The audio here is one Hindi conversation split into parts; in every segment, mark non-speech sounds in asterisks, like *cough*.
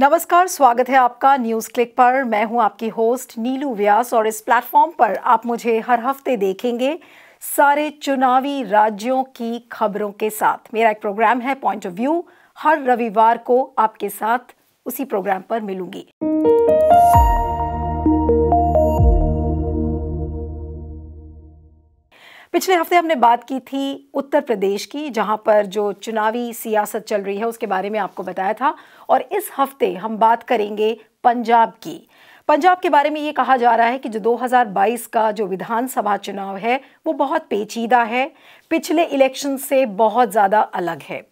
नमस्कार स्वागत है आपका न्यूज़ क्लिक पर मैं हूं आपकी होस्ट नीलू व्यास और इस प्लेटफॉर्म पर आप मुझे हर हफ्ते देखेंगे सारे चुनावी राज्यों की खबरों के साथ मेरा एक प्रोग्राम है पॉइंट ऑफ व्यू हर रविवार को आपके साथ उसी प्रोग्राम पर मिलूंगी पिछले हफ्ते हमने बात की थी उत्तर प्रदेश की जहां पर जो चुनावी सियासत चल रही है उसके बारे में आपको बताया था और इस हफ्ते हम बात करेंगे पंजाब की पंजाब के बारे में ये कहा जा रहा है कि जो 2022 का जो विधानसभा चुनाव है वो बहुत पेचीदा है पिछले इलेक्शन से बहुत ज़्यादा अलग है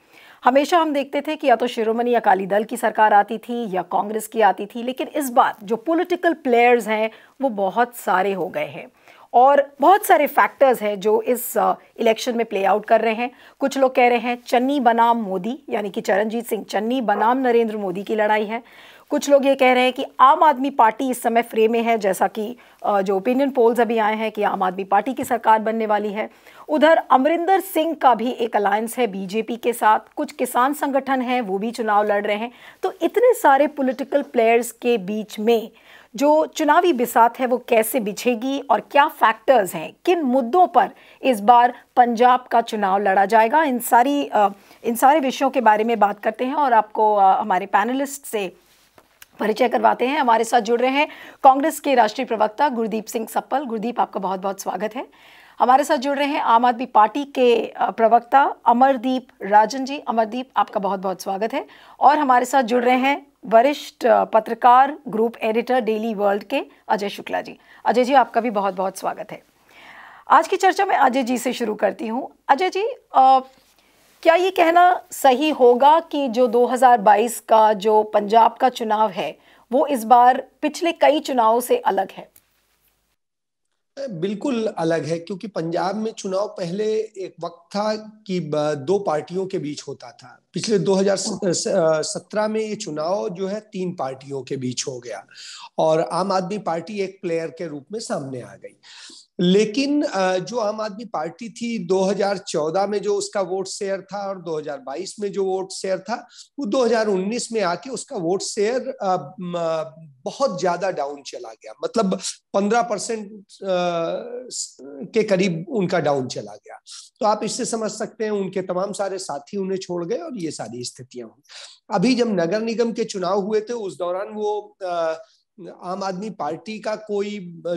हमेशा हम देखते थे कि या तो शिरोमणि अकाली दल की सरकार आती थी या कांग्रेस की आती थी लेकिन इस बार जो पॉलिटिकल प्लेयर्स हैं वो बहुत सारे हो गए हैं और बहुत सारे फैक्टर्स हैं जो इस इलेक्शन में प्ले आउट कर रहे हैं कुछ लोग कह रहे हैं चन्नी बनाम मोदी यानी कि चरणजीत सिंह चन्नी बनाम नरेंद्र मोदी की लड़ाई है कुछ लोग ये कह रहे हैं कि आम आदमी पार्टी इस समय फ्रे में है जैसा कि जो ओपिनियन पोल्स अभी आए हैं कि आम आदमी पार्टी की सरकार बनने वाली है उधर अमरिंदर सिंह का भी एक अलायंस है बीजेपी के साथ कुछ किसान संगठन हैं वो भी चुनाव लड़ रहे हैं तो इतने सारे पॉलिटिकल प्लेयर्स के बीच में जो चुनावी बिसात है वो कैसे बिछेगी और क्या फैक्टर्स हैं किन मुद्दों पर इस बार पंजाब का चुनाव लड़ा जाएगा इन सारी इन सारे विषयों के बारे में बात करते हैं और आपको हमारे पैनलिस्ट से परिचय करवाते हैं हमारे साथ जुड़ रहे हैं कांग्रेस के राष्ट्रीय प्रवक्ता गुरदीप सिंह सप्पल गुरदीप आपका बहुत बहुत स्वागत है हमारे साथ जुड़ रहे हैं आम आदमी पार्टी के प्रवक्ता अमरदीप राजन जी अमरदीप आपका बहुत बहुत स्वागत है और हमारे साथ जुड़ रहे हैं वरिष्ठ पत्रकार ग्रुप एडिटर डेली वर्ल्ड के अजय शुक्ला जी अजय जी आपका भी बहुत बहुत स्वागत है आज की चर्चा में अजय जी से शुरू करती हूँ अजय जी आ, क्या ये कहना सही होगा कि जो 2022 का जो पंजाब का चुनाव है वो इस बार पिछले कई चुनावों से अलग है बिल्कुल अलग है क्योंकि पंजाब में चुनाव पहले एक वक्त था कि दो पार्टियों के बीच होता था पिछले 2017 में ये चुनाव जो है तीन पार्टियों के बीच हो गया और आम आदमी पार्टी एक प्लेयर के रूप में सामने आ गई लेकिन जो आम आदमी पार्टी थी 2014 में जो उसका वोट शेयर था और 2022 में जो वोट शेयर था वो 2019 में आके उसका वोट शेयर बहुत ज्यादा डाउन चला गया मतलब 15 परसेंट के करीब उनका डाउन चला गया तो आप इससे समझ सकते हैं उनके तमाम सारे साथी उन्हें छोड़ गए और ये सारी स्थितियां हुई अभी जब नगर निगम के चुनाव हुए थे उस दौरान वो आम आदमी पार्टी का कोई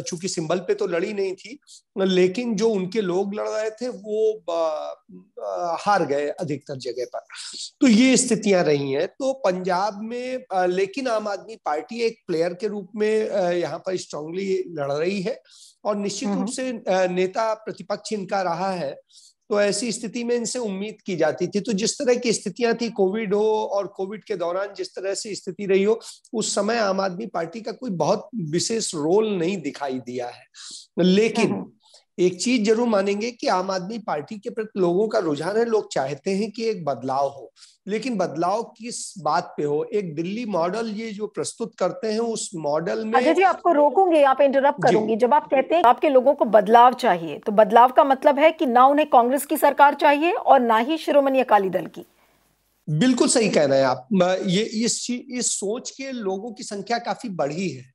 चूंकि सिंबल पे तो लड़ी नहीं थी लेकिन जो उनके लोग लड़ रहे थे वो हार गए अधिकतर जगह पर तो ये स्थितियां रही हैं तो पंजाब में लेकिन आम आदमी पार्टी एक प्लेयर के रूप में यहाँ पर स्ट्रांगली लड़ रही है और निश्चित हम्म। रूप से नेता प्रतिपक्ष इनका रहा है तो ऐसी स्थिति में इनसे उम्मीद की जाती थी तो जिस तरह की स्थितियां थी कोविड हो और कोविड के दौरान जिस तरह से स्थिति रही हो उस समय आम आदमी पार्टी का कोई बहुत विशेष रोल नहीं दिखाई दिया है लेकिन हम्म। एक चीज जरूर मानेंगे कि आम आदमी पार्टी के प्रति लोगों का रुझान है लोग चाहते हैं कि एक बदलाव हो लेकिन बदलाव किस बात पे हो एक दिल्ली मॉडल ये जो प्रस्तुत करते हैं उस मॉडल में अजय अच्छा जी आपको रोकूंगी आप इंटरप्ट करूंगी जब आप कहते हैं आपके लोगों को बदलाव चाहिए तो बदलाव का मतलब है कि ना उन्हें कांग्रेस की सरकार चाहिए और ना ही श्रोमणी अकाली दल की बिल्कुल सही कह रहे हैं आप ये इस इस सोच के लोगों की संख्या काफी बढ़ी है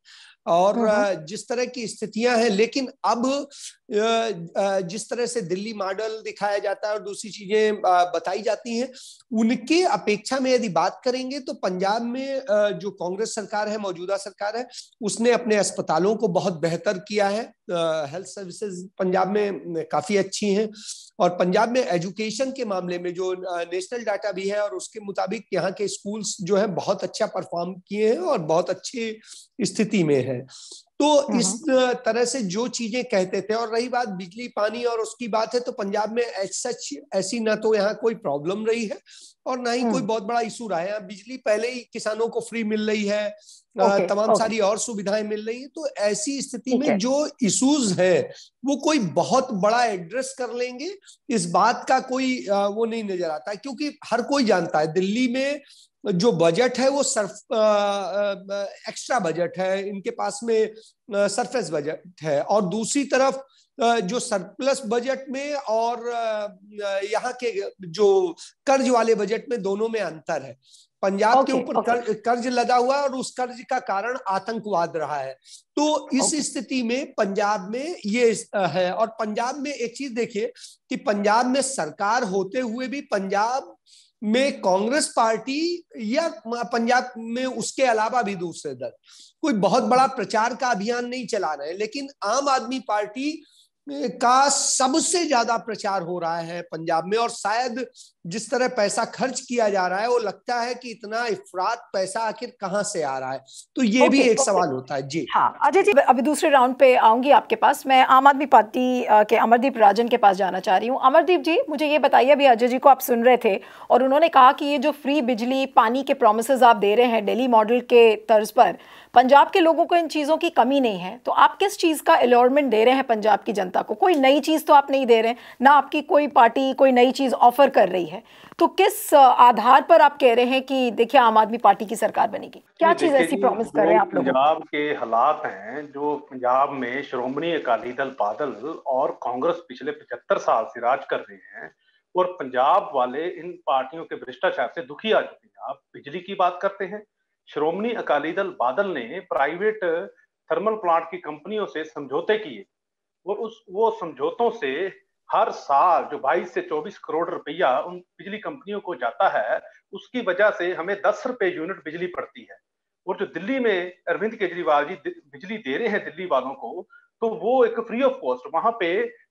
और हाँ, हाँ। जिस तरह की स्थितियां हैं लेकिन अब जिस तरह से दिल्ली मॉडल दिखाया जाता है और दूसरी चीजें बताई जाती हैं उनके अपेक्षा में यदि बात करेंगे तो पंजाब में जो कांग्रेस सरकार है मौजूदा सरकार है उसने अपने अस्पतालों को बहुत बेहतर किया है हेल्थ सर्विसेज पंजाब में काफी अच्छी हैं और पंजाब में एजुकेशन के मामले में जो नेशनल डाटा भी है और उसके मुताबिक यहाँ के स्कूल्स जो है बहुत अच्छा परफॉर्म किए हैं और बहुत अच्छी स्थिति में है तो हम्म इस हम्म। तरह से जो चीजें कहते थे और रही बात बिजली पानी और उसकी बात है तो पंजाब में सच ऐसी ना तो यहाँ कोई प्रॉब्लम रही है और ना ही कोई हम्म। बहुत बड़ा इशू रहा है बिजली पहले ही किसानों को फ्री मिल रही है तमाम सारी और सुविधाएं मिल रही है तो ऐसी स्थिति में जो इशूज है वो कोई बहुत बड़ा एड्रेस कर लेंगे इस बात का कोई वो नहीं नजर आता क्योंकि हर कोई जानता है दिल्ली में मतलब जो बजट है वो सर्फ आ, आ, एक्स्ट्रा बजट है इनके पास में सरफेस बजट है और दूसरी तरफ जो सरप्लस बजट में और यहाँ के जो कर्ज वाले बजट में दोनों में अंतर है पंजाब okay, के ऊपर okay. कर्ज, कर्ज लदा हुआ और उस कर्ज का कारण आतंकवाद रहा है तो इस okay. स्थिति में पंजाब में ये है और पंजाब में एक चीज देखिए कि पंजाब में सरकार होते हुए भी पंजाब में कांग्रेस पार्टी या पंजाब में उसके अलावा भी दूसरे दल कोई बहुत बड़ा प्रचार का अभियान नहीं चला रहे हैं लेकिन आम आदमी पार्टी का सबसे ज्यादा प्रचार हो रहा है पंजाब में और शायद जिस तरह पैसा खर्च किया जा रहा है वो लगता है कि इतना इफरात पैसा आखिर कहाँ से आ रहा है तो ये okay, भी एक okay. सवाल होता है जी हाँ अजय जी अभी दूसरे राउंड पे आऊंगी आपके पास मैं आम आदमी पार्टी के अमरदीप राजन के पास जाना चाह रही हूँ अमरदीप जी मुझे ये बताइए अभी अजय जी को आप सुन रहे थे और उन्होंने कहा कि ये जो फ्री बिजली पानी के प्रोमिस आप दे रहे हैं डेली मॉडल के तर्ज पर पंजाब के लोगों को इन चीज़ों की कमी नहीं है तो आप किस चीज़ का अलॉटमेंट दे रहे हैं पंजाब की जनता को कोई नई चीज़ तो आप नहीं दे रहे हैं ना आपकी कोई पार्टी कोई नई चीज़ ऑफर कर रही है है तो किस आधार पर आप कह रहे हैं कि देखिए आम आदमी पार्टी की सरकार बनेगी क्या चीज ऐसी प्रॉमिस कर रहे हैं आप लोग पंजाब के हालात हैं जो पंजाब में श्रोमणी अकाली दल बादल और कांग्रेस पिछले पचहत्तर साल से राज कर रहे हैं और पंजाब वाले इन पार्टियों के भ्रष्टाचार से दुखी आ चुके हैं आप बिजली की बात करते हैं श्रोमणी अकाली दल बादल ने प्राइवेट थर्मल प्लांट की कंपनियों से समझौते किए और उस वो समझौतों से हर साल जो बाईस से चौबीस करोड़ रुपया उन बिजली कंपनियों को जाता है उसकी वजह से हमें दस रुपए यूनिट बिजली पड़ती है और जो दिल्ली में अरविंद केजरीवाल जी बिजली दे रहे हैं दिल्ली वालों को तो वो एक फ्री ऑफ कॉस्ट वहां पे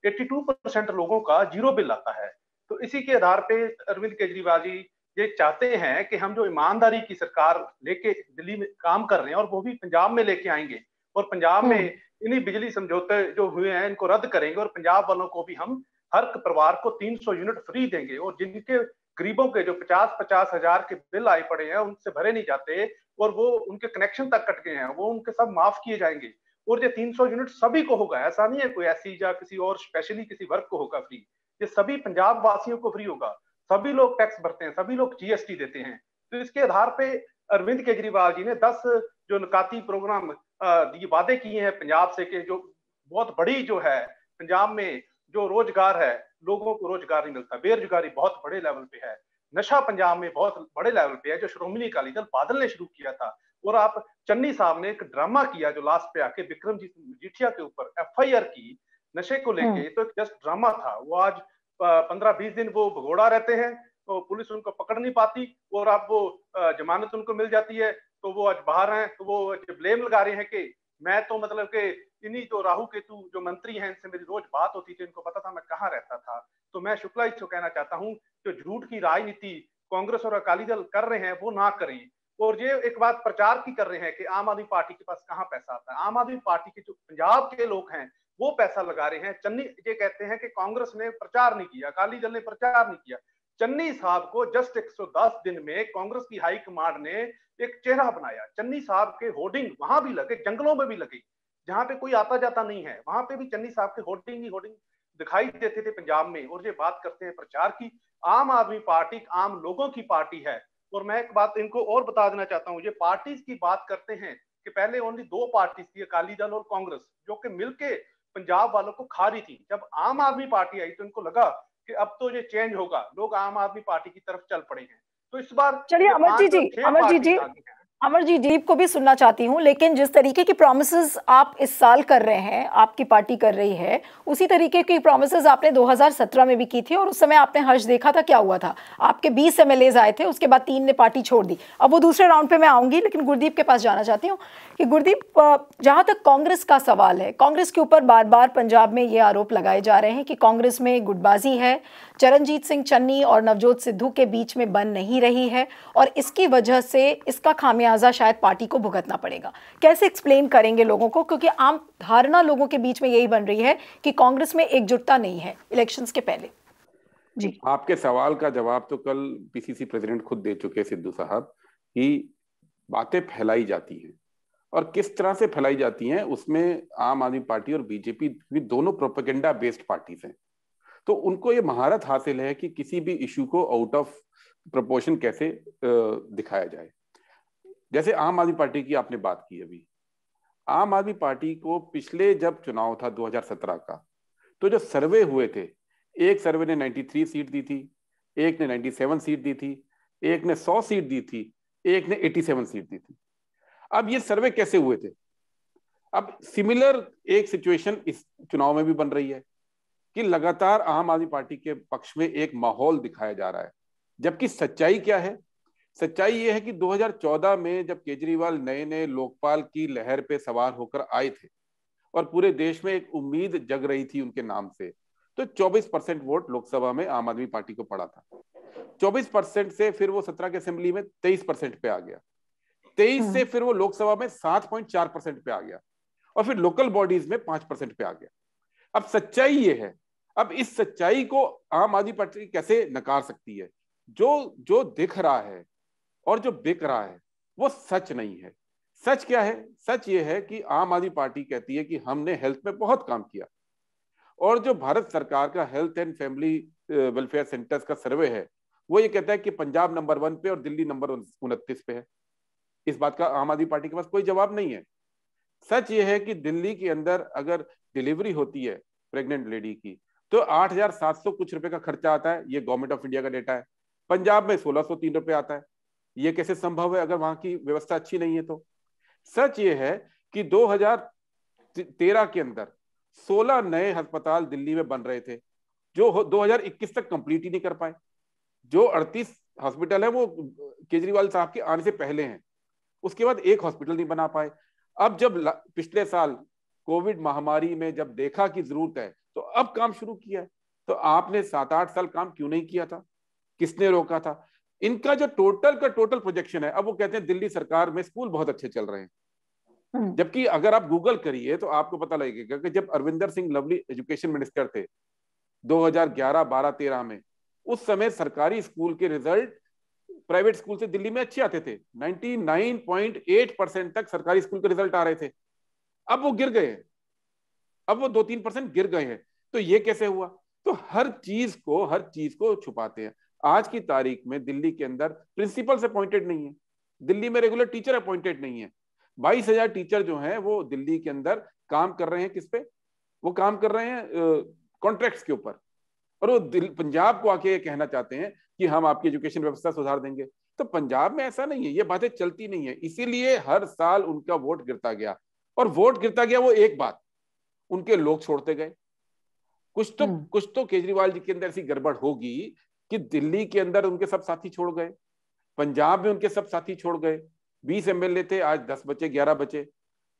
82 परसेंट लोगों का जीरो बिल आता है तो इसी के आधार पे अरविंद केजरीवाल जी ये चाहते हैं कि हम जो ईमानदारी की सरकार लेके दिल्ली में काम कर रहे हैं और वो भी पंजाब में लेके आएंगे और पंजाब में हम्म। इन्हीं बिजली समझौते जो हुए हैं इनको रद्द करेंगे और पंजाब वालों को भी हम हर परिवार को 300 यूनिट फ्री देंगे और जिनके गरीबों के जो पचास पचास हजार के बिल आए पड़े हैं उनसे भरे नहीं जाते और वो उनके कनेक्शन तक कट गए हैं वो उनके सब माफ किए जाएंगे और ये 300 यूनिट सभी को होगा ऐसा नहीं है कोई ऐसी या किसी और स्पेशली किसी वर्ग को होगा फ्री ये सभी पंजाब वासियों को फ्री होगा सभी लोग टैक्स भरते हैं सभी लोग जीएसटी देते हैं तो इसके आधार पे अरविंद केजरीवाल जी ने दस जो निकाती प्रोग्राम ये वादे किए हैं पंजाब से कि जो बहुत बड़ी जो है पंजाब में जो रोजगार है लोगों को रोजगार नहीं मिलता बेरोजगारी बहुत बड़े लेवल पे है नशा पंजाब में बहुत बड़े लेवल पे है जो श्रोमणी अकाली दल बादल ने शुरू किया था और आप चन्नी साहब ने एक ड्रामा किया जो लास्ट पे आके विक्रमजीत जी मजीठिया के ऊपर एफ की नशे को लेके हम्म। तो एक जस्ट ड्रामा था वो आज पंद्रह बीस दिन वो भगोड़ा रहते हैं तो पुलिस उनको पकड़ नहीं पाती और आप वो जमानत उनको मिल जाती है तो वो आज बाहर हैं तो वो ब्लेम लगा रहे हैं कि मैं तो मतलब कि इन्हीं जो राहु केतु जो मंत्री हैं इनसे मेरी रोज बात होती थी इनको पता था मैं कहाँ रहता था तो मैं शुक्ला इसको कहना चाहता हूँ जो झूठ की राजनीति कांग्रेस और अकाली दल कर रहे हैं वो ना करें और ये एक बात प्रचार की कर रहे हैं कि आम आदमी पार्टी के पास कहाँ पैसा आता है आम आदमी पार्टी के जो पंजाब के लोग हैं वो पैसा लगा रहे हैं चन्नी ये कहते हैं कि कांग्रेस ने प्रचार नहीं किया अकाली दल ने प्रचार नहीं किया चन्नी साहब को जस्ट 110 दिन में कांग्रेस की हाईकमांड ने एक चेहरा बनाया चन्नी साहब के होर्डिंग वहां भी लगे जंगलों में भी लगे जहां पे कोई आता जाता नहीं है वहां पे भी चन्नी साहब के होर्डिंग ही होर्डिंग दिखाई देते थे पंजाब में और ये बात करते हैं प्रचार की आम आदमी पार्टी आम लोगों की पार्टी है और मैं एक बात इनको और बता देना चाहता हूँ ये पार्टीज की बात करते हैं कि पहले ओनली दो पार्टीज थी अकाली दल और कांग्रेस जो कि मिलके पंजाब वालों को खा रही थी जब आम आदमी पार्टी आई तो इनको लगा कि अब तो ये चेंज होगा लोग आम आदमी पार्टी की तरफ चल पड़े हैं तो इस बार चलिए अमर जी जी अमर जी जी अमर जी दीप को भी सुनना चाहती हूँ लेकिन जिस तरीके की प्रोमिस आप इस साल कर रहे हैं आपकी पार्टी कर रही है उसी तरीके की प्रोमिस आपने 2017 में भी की थी और उस समय आपने हर्ष देखा था क्या हुआ था आपके 20 एम आए थे उसके बाद तीन ने पार्टी छोड़ दी अब वो दूसरे राउंड पे मैं आऊंगी लेकिन गुरदीप के पास जाना चाहती हूँ कि गुरदीप जहाँ तक कांग्रेस का सवाल है कांग्रेस के ऊपर बार बार पंजाब में ये आरोप लगाए जा रहे हैं कि कांग्रेस में गुटबाजी है चरणजीत सिंह चन्नी और नवजोत सिद्धू के बीच में बन नहीं रही है और इसकी वजह से इसका खामियाजा शायद पार्टी को भुगतना पड़ेगा कैसे एक्सप्लेन करेंगे लोगों को क्योंकि आम धारणा लोगों के बीच में यही बन रही है कि कांग्रेस में एकजुटता नहीं है इलेक्शंस के पहले जी आपके सवाल का जवाब तो कल पीसीसी प्रेसिडेंट खुद दे चुके सिद्धू साहब कि बातें फैलाई जाती हैं और किस तरह से फैलाई जाती हैं उसमें आम आदमी पार्टी और बीजेपी भी दोनों प्रोपेगेंडा बेस्ड पार्टीज हैं तो उनको ये महारत हासिल है कि किसी भी इशू को आउट ऑफ प्रपोर्शन कैसे दिखाया जाए जैसे आम आदमी पार्टी की आपने बात की अभी आम आदमी पार्टी को पिछले जब चुनाव था 2017 का तो जो सर्वे हुए थे एक सर्वे ने 93 सीट दी थी एक ने 97 सीट दी थी एक ने 100 सीट दी थी एक ने 87 सीट दी थी अब ये सर्वे कैसे हुए थे अब सिमिलर एक सिचुएशन इस चुनाव में भी बन रही है कि लगातार आम आदमी पार्टी के पक्ष में एक माहौल दिखाया जा रहा है जबकि सच्चाई क्या है सच्चाई ये है कि 2014 में जब केजरीवाल नए नए लोकपाल की लहर पे सवार होकर आए थे और पूरे देश में एक उम्मीद जग रही थी उनके नाम से तो 24 परसेंट वोट लोकसभा में आम आदमी पार्टी को पड़ा था 24 परसेंट से फिर वो सत्रह के असेंबली में 23 परसेंट पे आ गया 23 से हम्म। फिर वो लोकसभा में 7.4 परसेंट पे आ गया और फिर लोकल बॉडीज में 5 परसेंट पे आ गया अब सच्चाई ये है अब इस सच्चाई को आम आदमी पार्टी कैसे नकार सकती है जो जो दिख रहा है और जो बिक रहा है वो सच नहीं है सच क्या है सच ये है कि आम आदमी पार्टी कहती है कि हमने हेल्थ में बहुत काम किया और जो भारत सरकार का health and family welfare centres का सर्वे है वो ये कहता है कि पंजाब नंबर वन पे और दिल्ली नंबर उनतीस पे है इस बात का आम आदमी पार्टी के पास कोई जवाब नहीं है सच ये है कि दिल्ली के अंदर अगर डिलीवरी होती है प्रेग्नेंट लेडी की तो 8,700 कुछ रुपए का खर्चा आता है ये गवर्नमेंट ऑफ इंडिया का डेटा है पंजाब में तीन रुपए आता है ये कैसे संभव है अगर वहां की व्यवस्था अच्छी नहीं है तो सच ये है कि 2013 के अंदर 16 नए अस्पताल दिल्ली में बन रहे थे जो 2021 तक कंप्लीट ही नहीं कर पाए जो 38 हॉस्पिटल है वो केजरीवाल साहब के आने से पहले हैं उसके बाद एक हॉस्पिटल नहीं बना पाए अब जब पिछले साल कोविड महामारी में जब देखा कि जरूरत है तो अब काम शुरू किया है तो आपने सात आठ साल काम क्यों नहीं किया था किसने रोका था इनका जो टोटल का टोटल प्रोजेक्शन है अब वो कहते हैं दिल्ली सरकार में स्कूल बहुत अच्छे चल रहे हैं हम्म। जबकि अगर आप गूगल करिए तो आपको पता लगेगा कि जब अरविंदर सिंह लवली एजुकेशन मिनिस्टर थे 2011 12 13 में उस समय सरकारी स्कूल के रिजल्ट प्राइवेट स्कूल से दिल्ली में अच्छे आते थे 99.8 परसेंट तक सरकारी स्कूल के रिजल्ट आ रहे थे अब वो गिर गए हैं अब वो दो तीन परसेंट गिर गए हैं तो ये कैसे हुआ तो हर चीज को हर चीज को छुपाते हैं आज की तारीख में दिल्ली के अंदर प्रिंसिपल्स अपॉइंटेड नहीं है दिल्ली में रेगुलर टीचर अपॉइंटेड नहीं है बाईस हजार टीचर जो हैं वो दिल्ली के अंदर काम कर रहे हैं किस पे वो काम कर रहे हैं कॉन्ट्रैक्ट्स के ऊपर और वो पंजाब को आके ये कहना चाहते हैं कि हम आपकी एजुकेशन व्यवस्था सुधार देंगे तो पंजाब में ऐसा नहीं है ये बातें चलती नहीं है इसीलिए हर साल उनका वोट गिरता गया और वोट गिरता गया वो एक बात उनके लोग छोड़ते गए कुछ तो हम्म। कुछ तो केजरीवाल जी के अंदर ऐसी गड़बड़ होगी कि दिल्ली के अंदर उनके सब साथी छोड़ गए पंजाब में उनके सब साथी छोड़ गए बीस एमएलए थे आज दस बचे ग्यारह बचे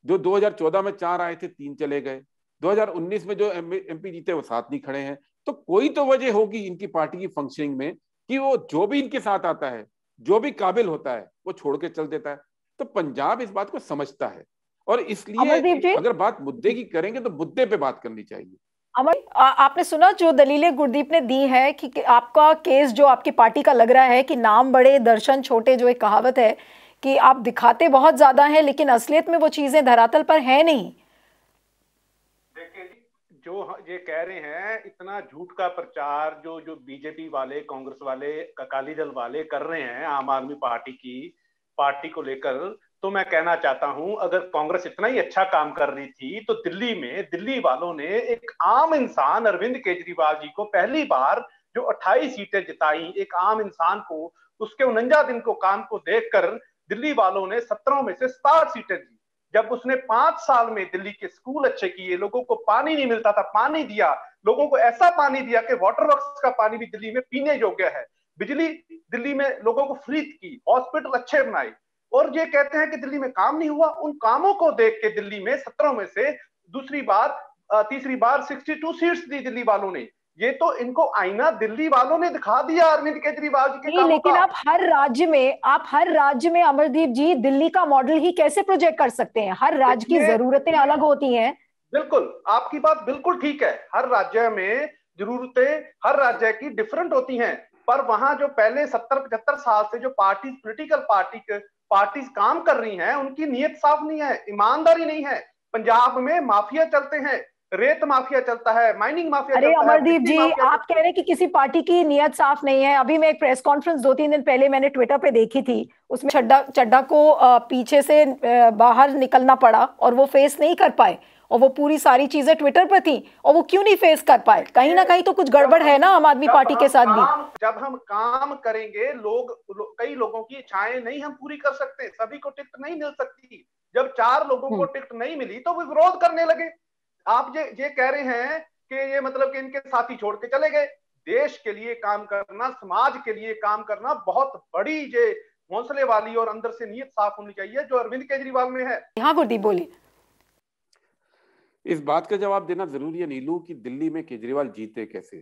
जो 2014 में चार आए थे तीन चले गए 2019 में जो एमपी जीते वो साथ नहीं खड़े हैं तो कोई तो वजह होगी इनकी पार्टी की फंक्शनिंग में कि वो जो भी इनके साथ आता है जो भी काबिल होता है वो छोड़ के चल देता है तो पंजाब इस बात को समझता है और इसलिए अगर बात मुद्दे की करेंगे तो मुद्दे पे बात करनी चाहिए अमर आपने सुना जो दलीलें गुरदीप ने दी है कि आपका केस जो आपकी पार्टी का लग रहा है कि नाम बड़े दर्शन छोटे जो एक कहावत है कि आप दिखाते बहुत ज्यादा हैं लेकिन असलियत में वो चीजें धरातल पर है नहीं देखिए जो ये कह रहे हैं इतना झूठ का प्रचार जो जो बीजेपी वाले कांग्रेस वाले अकाली दल वाले कर रहे हैं आम आदमी पार्टी की पार्टी को लेकर तो मैं कहना चाहता हूं अगर कांग्रेस इतना ही अच्छा काम कर रही थी तो दिल्ली में दिल्ली वालों ने एक आम इंसान अरविंद केजरीवाल जी को पहली बार जो 28 सीटें जिताई एक आम इंसान को उसके उनंजा दिन को काम को देखकर दिल्ली वालों ने सत्रह में से सात सीटें दी जब उसने पांच साल में दिल्ली के स्कूल अच्छे किए लोगों को पानी नहीं मिलता था पानी दिया लोगों को ऐसा पानी दिया कि वाटर वर्क का पानी भी दिल्ली में पीने योग्य है बिजली दिल्ली में लोगों को फ्री की हॉस्पिटल अच्छे बनाए और ये कहते हैं कि दिल्ली में काम नहीं हुआ उन कामों को देख के दिल्ली में सत्रह में से दूसरी बार तीसरी बार 62 सीट्स दी दिल्ली वालों ने ये तो इनको आईना दिल्ली वालों ने दिखा दिया अरविंद केजरीवाल जी के लेकिन आप हर राज्य में आप हर राज्य में अमरदीप जी दिल्ली का मॉडल ही कैसे प्रोजेक्ट कर सकते हैं हर राज्य की जरूरतें अलग होती हैं बिल्कुल आपकी बात बिल्कुल ठीक है हर राज्य में जरूरतें हर राज्य की डिफरेंट होती हैं पर वहां जो पहले सत्तर पचहत्तर साल से जो पार्टी पोलिटिकल पार्टी पार्टी काम कर रही हैं उनकी नीयत साफ नहीं है ईमानदारी नहीं है पंजाब में माफिया चलते हैं रेत माफिया चलता है माइनिंग माफिया अरे अमरदीप जी आप कह रहे हैं कि किसी पार्टी की नीयत साफ नहीं है अभी मैं एक प्रेस कॉन्फ्रेंस दो तीन दिन पहले मैंने ट्विटर पे देखी थी उसमें चड्डा चड्डा को पीछे से बाहर निकलना पड़ा और वो फेस नहीं कर पाए और वो पूरी सारी चीजें ट्विटर पर थी और वो क्यों नहीं फेस कर पाए कहीं ना कहीं तो कुछ गड़बड़ है ना आम आदमी पार्टी के साथ भी जब हम काम करेंगे लोग लो, कई लोगों की इच्छाएं नहीं हम पूरी कर सकते सभी को टिकट नहीं मिल सकती जब चार लोगों को हम्म। टिकट नहीं मिली तो वो विरोध करने लगे आप ये ये कह रहे हैं कि ये मतलब कि इनके साथी छोड़ के चले गए देश के लिए काम करना समाज के लिए काम करना बहुत बड़ी जे हौसले वाली और अंदर से नीयत साफ होनी चाहिए जो अरविंद केजरीवाल में है यहाँ गुरदीप बोली इस बात का जवाब देना जरूरी है नीलू कि दिल्ली में केजरीवाल जीते कैसे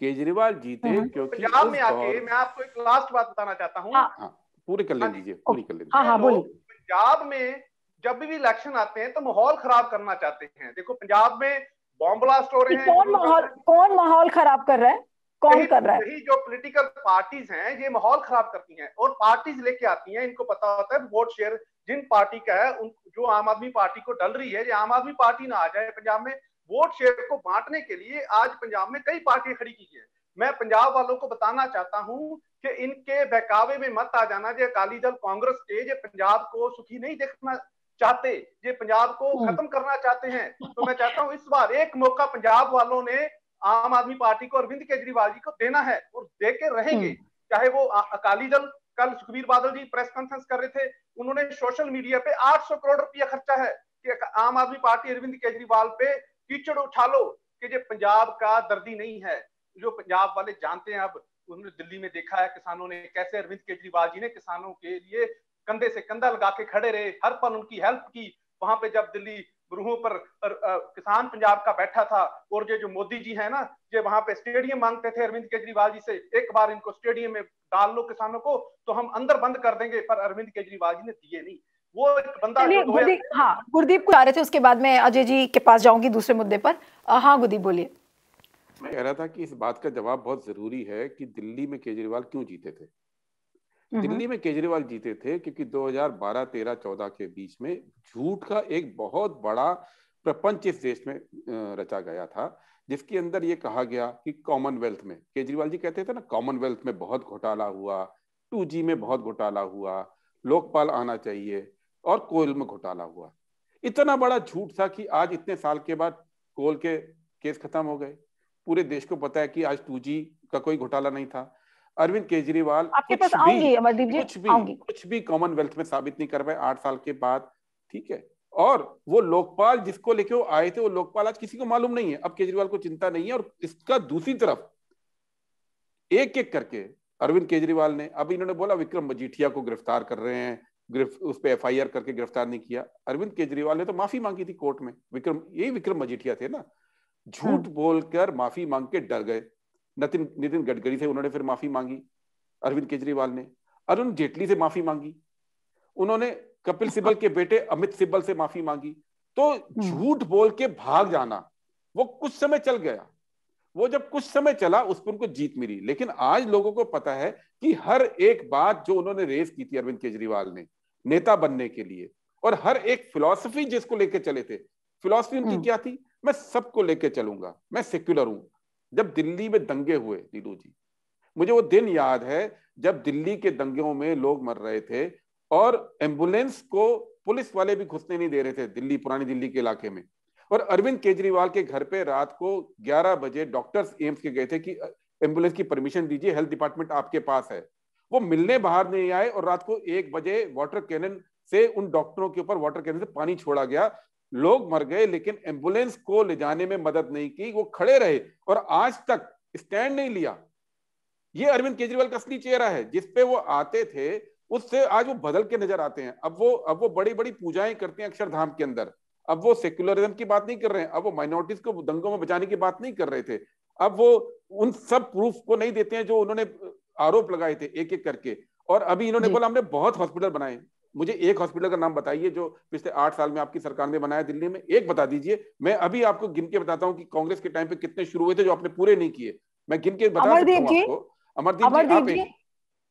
केजरीवाल जीते हम्म। क्योंकि पंजाब में आके मैं आपको एक लास्ट बात बताना चाहता हूँ हाँ। हाँ, पूरी कर ले लीजिए हाँ पूरी कर लीजिए तो पंजाब में जब भी इलेक्शन आते हैं तो माहौल खराब करना चाहते हैं देखो पंजाब में बॉम्ब ब्लास्ट हो रहे हैं कौन माहौल कौन माहौल खराब कर रहा है कौन कर रहा है जो पॉलिटिकल पार्टीज हैं ये माहौल खराब करती हैं और पार्टीज लेके आती हैं इनको पता होता है वोट शेयर जिन पार्टी का है उन जो आम आदमी पार्टी को डल रही है ये आम आदमी पार्टी ना आ जाए पंजाब में वोट शेयर को बांटने के लिए आज पंजाब में कई पार्टियां खड़ी की है मैं पंजाब वालों को बताना चाहता हूं कि इनके बहकावे में मत आ जाना जो अकाली दल कांग्रेस के ये पंजाब को सुखी नहीं देखना चाहते ये पंजाब को हम्म। खत्म करना चाहते हैं तो मैं चाहता हूँ इस बार एक मौका पंजाब वालों ने आम आदमी पार्टी को अरविंद केजरीवाल जी को देना है और दे के रहेंगे हम्म। चाहे वो अकाली दल कल सुखबीर बादल जी प्रेस कॉन्फ्रेंस कर रहे थे उन्होंने सोशल मीडिया पे 800 करोड़ रुपया खर्चा है कि आम आदमी पार्टी अरविंद केजरीवाल पे कीचड़ उठा लो कि जो पंजाब का दर्दी नहीं है जो पंजाब वाले जानते हैं अब उन्होंने दिल्ली में देखा है किसानों ने कैसे अरविंद केजरीवाल जी ने किसानों के लिए कंधे से कंधा लगा के खड़े रहे हर पल उनकी हेल्प की वहां पे जब दिल्ली ग्रुहों पर किसान पंजाब का बैठा था और ये जो मोदी जी है ना ये वहां पे स्टेडियम मांगते थे अरविंद केजरीवाल जी से एक बार इनको स्टेडियम में डाल लो किसानों को तो हम अंदर बंद कर देंगे पर अरविंद केजरीवाल जी ने दिए नहीं वो एक बंदा गुरदीप हाँ गुरदीप को आ रहे थे उसके बाद मैं अजय जी के पास जाऊंगी दूसरे मुद्दे पर हाँ गुरदीप बोलिए मैं कह रहा था कि इस बात का जवाब बहुत जरूरी है कि दिल्ली में केजरीवाल क्यों जीते थे दिल्ली में केजरीवाल जीते थे क्योंकि 2012 13 14 के बीच में झूठ का एक बहुत बड़ा प्रपंच इस देश में रचा गया था जिसके अंदर ये कहा गया कि कॉमनवेल्थ में केजरीवाल जी कहते थे ना कॉमनवेल्थ में बहुत घोटाला हुआ टू में बहुत घोटाला हुआ लोकपाल आना चाहिए और कोयल में घोटाला हुआ इतना बड़ा झूठ था कि आज इतने साल के बाद कोल के केस खत्म हो गए पूरे देश को पता है कि आज टू का कोई घोटाला नहीं था अरविंद केजरीवाल आपके पास आऊंगी अमरदीप जी कुछ भी कुछ भी कॉमनवेल्थ में साबित नहीं कर पाए आठ साल के बाद ठीक है और वो लोकपाल जिसको लेके वो आए थे वो लोकपाल आज किसी को मालूम नहीं है अब केजरीवाल को चिंता नहीं है और इसका दूसरी तरफ एक एक करके अरविंद केजरीवाल ने अब इन्होंने बोला विक्रम मजीठिया को गिरफ्तार कर रहे हैं उस पर एफ करके गिरफ्तार नहीं किया अरविंद केजरीवाल ने तो माफी मांगी थी कोर्ट में विक्रम यही विक्रम मजीठिया थे ना झूठ हाँ। बोलकर माफी मांग के डर गए नितिन नितिन गडकरी से उन्होंने फिर माफी मांगी अरविंद केजरीवाल ने अरुण जेटली से माफी मांगी उन्होंने कपिल सिब्बल के बेटे अमित सिब्बल से माफी मांगी तो हम्म। झूठ बोल के भाग जाना वो कुछ समय चल गया वो जब कुछ समय चला उस पर उनको जीत मिली लेकिन आज लोगों को पता है कि हर एक बात जो उन्होंने रेस की थी अरविंद केजरीवाल ने नेता बनने के लिए और हर एक फिलॉसफी जिसको लेके चले थे फिलॉसफी उनकी हम्म। क्या थी मैं सबको लेके चलूंगा मैं सेक्युलर हूं जब दिल्ली में दंगे हुए नीलू जी मुझे वो दिन याद है जब दिल्ली के दंगों में लोग मर रहे थे और एम्बुलेंस को पुलिस वाले भी घुसने नहीं दे रहे थे दिल्ली पुरानी दिल्ली के इलाके में और अरविंद केजरीवाल के घर पे रात को 11 बजे डॉक्टर्स एम्स के गए थे कि एम्बुलेंस की परमिशन दीजिए हेल्थ डिपार्टमेंट आपके पास है वो मिलने बाहर नहीं आए और रात को एक बजे वाटर कैनन से उन डॉक्टरों के ऊपर वाटर कैनन से पानी छोड़ा गया लोग मर गए लेकिन एम्बुलेंस को ले जाने में मदद नहीं की वो खड़े रहे और आज तक स्टैंड नहीं लिया ये अरविंद केजरीवाल का असली चेहरा है जिसपे वो आते थे उससे आज वो बदल के नजर आते हैं अब वो अब वो बड़ी बड़ी पूजाएं करते हैं अक्षरधाम के अंदर अब वो सेक्युलरिज्म की बात नहीं कर रहे हैं अब वो माइनॉरिटीज को दंगों में बचाने की बात नहीं कर रहे थे अब वो उन सब प्रूफ को नहीं देते हैं जो उन्होंने आरोप लगाए थे एक एक करके और अभी इन्होंने बोला हमने बहुत हॉस्पिटल बनाए मुझे एक हॉस्पिटल का नाम बताइए जो पिछले आठ साल में आपकी सरकार ने बनाया दिल्ली में एक बता दीजिए मैं अभी आपको गिन के बताता हूँ कि कांग्रेस के टाइम पे कितने शुरू हुए थे जो आपने पूरे नहीं किए मैं गिन के बता अमरदीप जी आप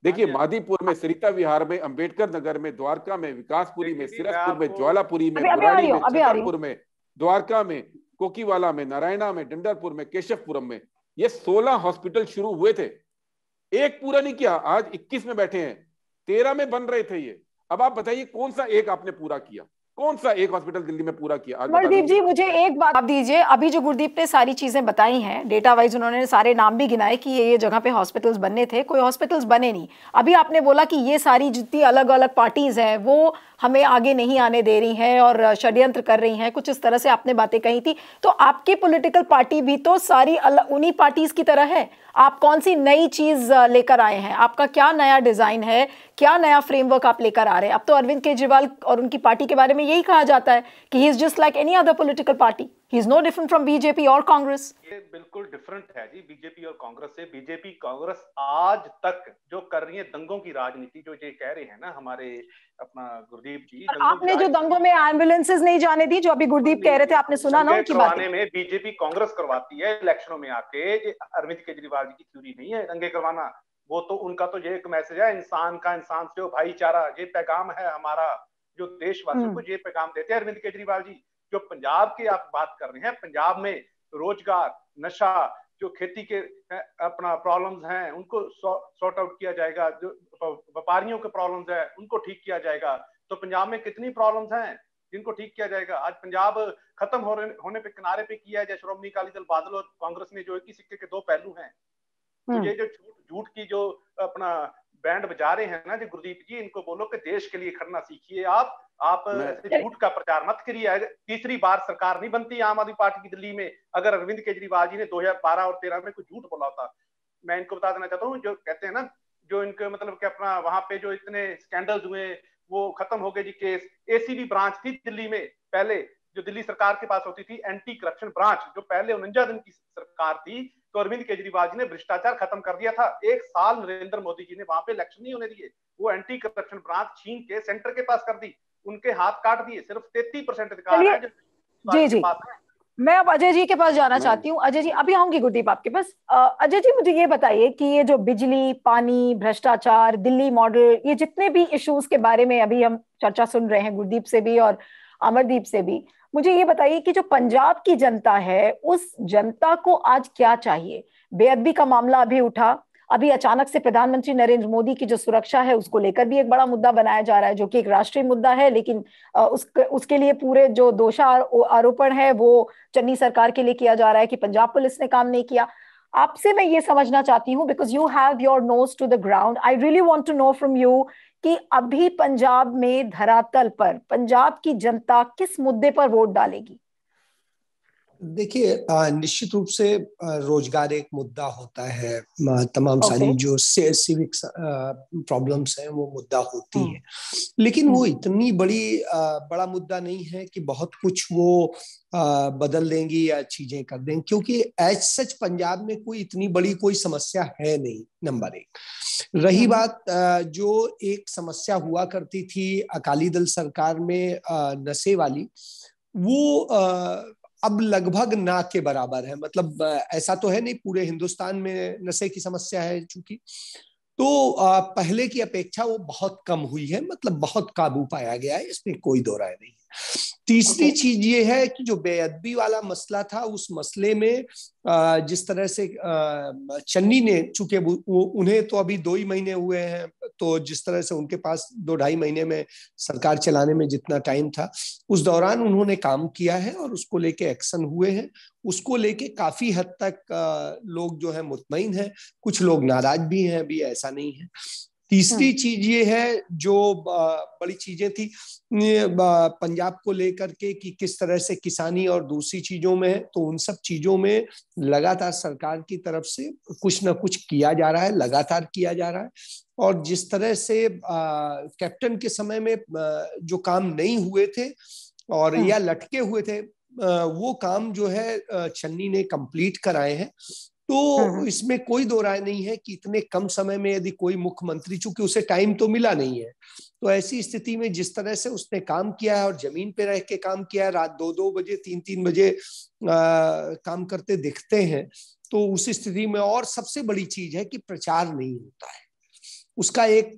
देखिए हाँ माधीपुर में सरिता विहार में अम्बेडकर नगर में द्वारका में विकासपुरी में सिरसपुर में ज्वालापुरी में बुराड़ी में छतरपुर में द्वारका में कोकीवाला में नारायणा में डंडरपुर में केशवपुरम में ये सोलह हॉस्पिटल शुरू हुए थे एक पूरा नहीं किया आज इक्कीस में बैठे हैं तेरह में बन रहे थे ये अब आप बताइए कौन सा एक आपने पूरा किया कौन सा एक हॉस्पिटल दिल्ली में पूरा किया गुरदीप जी मुझे एक बात आप दीजिए अभी जो गुरदीप ने सारी चीजें बताई हैं डेटा वाइज उन्होंने सारे नाम भी गिनाए कि ये ये जगह पे हॉस्पिटल्स बनने थे कोई हॉस्पिटल्स बने नहीं अभी आपने बोला कि ये सारी जितनी अलग अलग पार्टीज हैं वो हमें आगे नहीं आने दे रही हैं और षड्यंत्र कर रही हैं कुछ इस तरह से आपने बातें कही थी तो आपकी पोलिटिकल पार्टी भी तो सारी अलग उन्हीं पार्टीज की तरह है आप कौन सी नई चीज लेकर आए हैं आपका क्या नया डिजाइन है क्या नया फ्रेमवर्क आप लेकर आ रहे हैं अब तो अरविंद केजरीवाल और उनकी पार्टी के बारे में यही कहा जाता है कि he is just like any other political party he is no different from BJP और कांग्रेस ये बिल्कुल डिफरेंट है जी बीजेपी और कांग्रेस से बीजेपी कांग्रेस आज तक जो कर रही है दंगों की राजनीति जो ये कह रहे हैं ना हमारे अपना गुरदीप जी आपने जो दंगों में एम्बुलेंसेज नहीं जाने दी जो अभी गुरदीप कह रहे थे आपने सुना ना उनकी बात में बीजेपी कांग्रेस करवाती है इलेक्शनों में आके अरविंद केजरीवाल जी की थ्योरी नहीं है दंगे करवाना वो तो उनका तो ये एक मैसेज है इंसान का इंसान से हो भाईचारा ये पैगाम है हमारा जो देशवासियों हम्म। को ये पैगाम देते हैं अरविंद केजरीवाल जी जो पंजाब की आप बात कर रहे हैं पंजाब में रोजगार नशा जो खेती के अपना प्रॉब्लम्स हैं उनको सॉर्ट आउट किया जाएगा जो व्यापारियों के प्रॉब्लम्स है उनको ठीक किया जाएगा तो पंजाब में कितनी प्रॉब्लम्स हैं जिनको ठीक किया जाएगा आज पंजाब खत्म हो रहे होने पे किनारे पे किया है जैसे श्रोमणी अकाली दल बादल और कांग्रेस ने जो एक ही सिक्के के दो पहलू हैं तो हम्म। ये जो झूठ झूठ की जो अपना बैंड बजा रहे हैं ना जो गुरदीप जी इनको बोलो कि देश के लिए खड़ना सीखिए आप आप झूठ का प्रचार मत करिए तीसरी बार सरकार नहीं बनती आम आदमी पार्टी की दिल्ली में अगर अरविंद केजरीवाल जी ने 2012 और 13 में कोई झूठ बोला होता मैं इनको बता देना चाहता हूँ जो कहते हैं ना जो इनके मतलब कि अपना वहां पे जो इतने स्कैंडल्स हुए वो खत्म हो गए जी केस एसीबी ब्रांच थी दिल्ली में पहले जो दिल्ली सरकार के पास होती थी एंटी करप्शन ब्रांच जो पहले उनंजा दिन की सरकार थी तो अरविंद केजरीवाल जी ने भ्रष्टाचार खत्म कर दिया था एक साल नरेंद्र मोदी जी ने वहां पे इलेक्शन नहीं होने दिए वो एंटी करप्शन ब्रांच छीन के सेंटर के पास कर दी उनके हाथ काट दिए सिर्फ तेती परसेंट अधिकार है जी जी मैं अब अजय जी के पास जाना चाहती हूँ अजय जी अभी आऊंगी गुरदीप आपके पास अजय जी मुझे ये बताइए कि ये जो बिजली पानी भ्रष्टाचार दिल्ली मॉडल ये जितने भी इश्यूज के बारे में अभी हम चर्चा सुन रहे हैं गुरदीप से भी और अमरदीप से भी मुझे ये बताइए कि जो पंजाब की जनता है उस जनता को आज क्या चाहिए बेअदबी का मामला अभी उठा अभी अचानक से प्रधानमंत्री नरेंद्र मोदी की जो सुरक्षा है उसको लेकर भी एक बड़ा मुद्दा बनाया जा रहा है जो कि एक राष्ट्रीय मुद्दा है लेकिन उस उसके लिए पूरे जो दोषा आरोपण है वो चन्नी सरकार के लिए किया जा रहा है कि पंजाब पुलिस ने काम नहीं किया आपसे मैं ये समझना चाहती हूँ because you have your nose to the ground I really want to know from you कि अभी पंजाब में धरातल पर पंजाब की जनता किस मुद्दे पर वोट डालेगी देखिए निश्चित रूप से रोजगार एक मुद्दा होता है तमाम okay. सारी जो सिविक प्रॉब्लम्स हैं वो मुद्दा होती hmm. है लेकिन वो hmm. इतनी बड़ी बड़ा मुद्दा नहीं है कि बहुत कुछ वो बदल देंगी या चीजें कर देंगे क्योंकि एज सच पंजाब में कोई इतनी बड़ी कोई समस्या है नहीं नंबर एक रही hmm. बात जो एक समस्या हुआ करती थी अकाली दल सरकार में नशे वाली वो अब लगभग ना के बराबर है मतलब ऐसा तो है नहीं पूरे हिंदुस्तान में नशे की समस्या है चूंकि तो पहले की अपेक्षा वो बहुत कम हुई है मतलब बहुत काबू पाया गया है इसमें कोई दो राय नहीं तीसरी चीज ये है कि जो बेअदबी वाला मसला था उस मसले में जिस तरह से चन्नी ने चूंकि उन्हें तो अभी दो ही महीने हुए हैं तो जिस तरह से उनके पास दो ढाई महीने में सरकार चलाने में जितना टाइम था उस दौरान उन्होंने काम किया है और उसको लेके एक्शन हुए हैं उसको लेके काफी हद तक लोग जो है मुतमिन है कुछ लोग नाराज भी हैं अभी ऐसा नहीं है तीसरी हाँ। चीज ये है जो बड़ी चीजें थी पंजाब को लेकर के कि किस तरह से किसानी और दूसरी चीजों में तो उन सब चीजों में लगातार सरकार की तरफ से कुछ ना कुछ किया जा रहा है लगातार किया जा रहा है और जिस तरह से कैप्टन के समय में जो काम नहीं हुए थे और हाँ। या लटके हुए थे वो काम जो है छन्नी ने कंप्लीट कराए हैं तो हाँ, हाँ। इसमें कोई दो राय नहीं है कि इतने कम समय में यदि कोई मुख्यमंत्री चूंकि उसे टाइम तो मिला नहीं है तो ऐसी स्थिति में जिस तरह से उसने काम किया है और जमीन पे रह के काम किया है रात दो दो बजे तीन तीन बजे आ, काम करते दिखते हैं तो उस स्थिति में और सबसे बड़ी चीज है कि प्रचार नहीं होता है उसका एक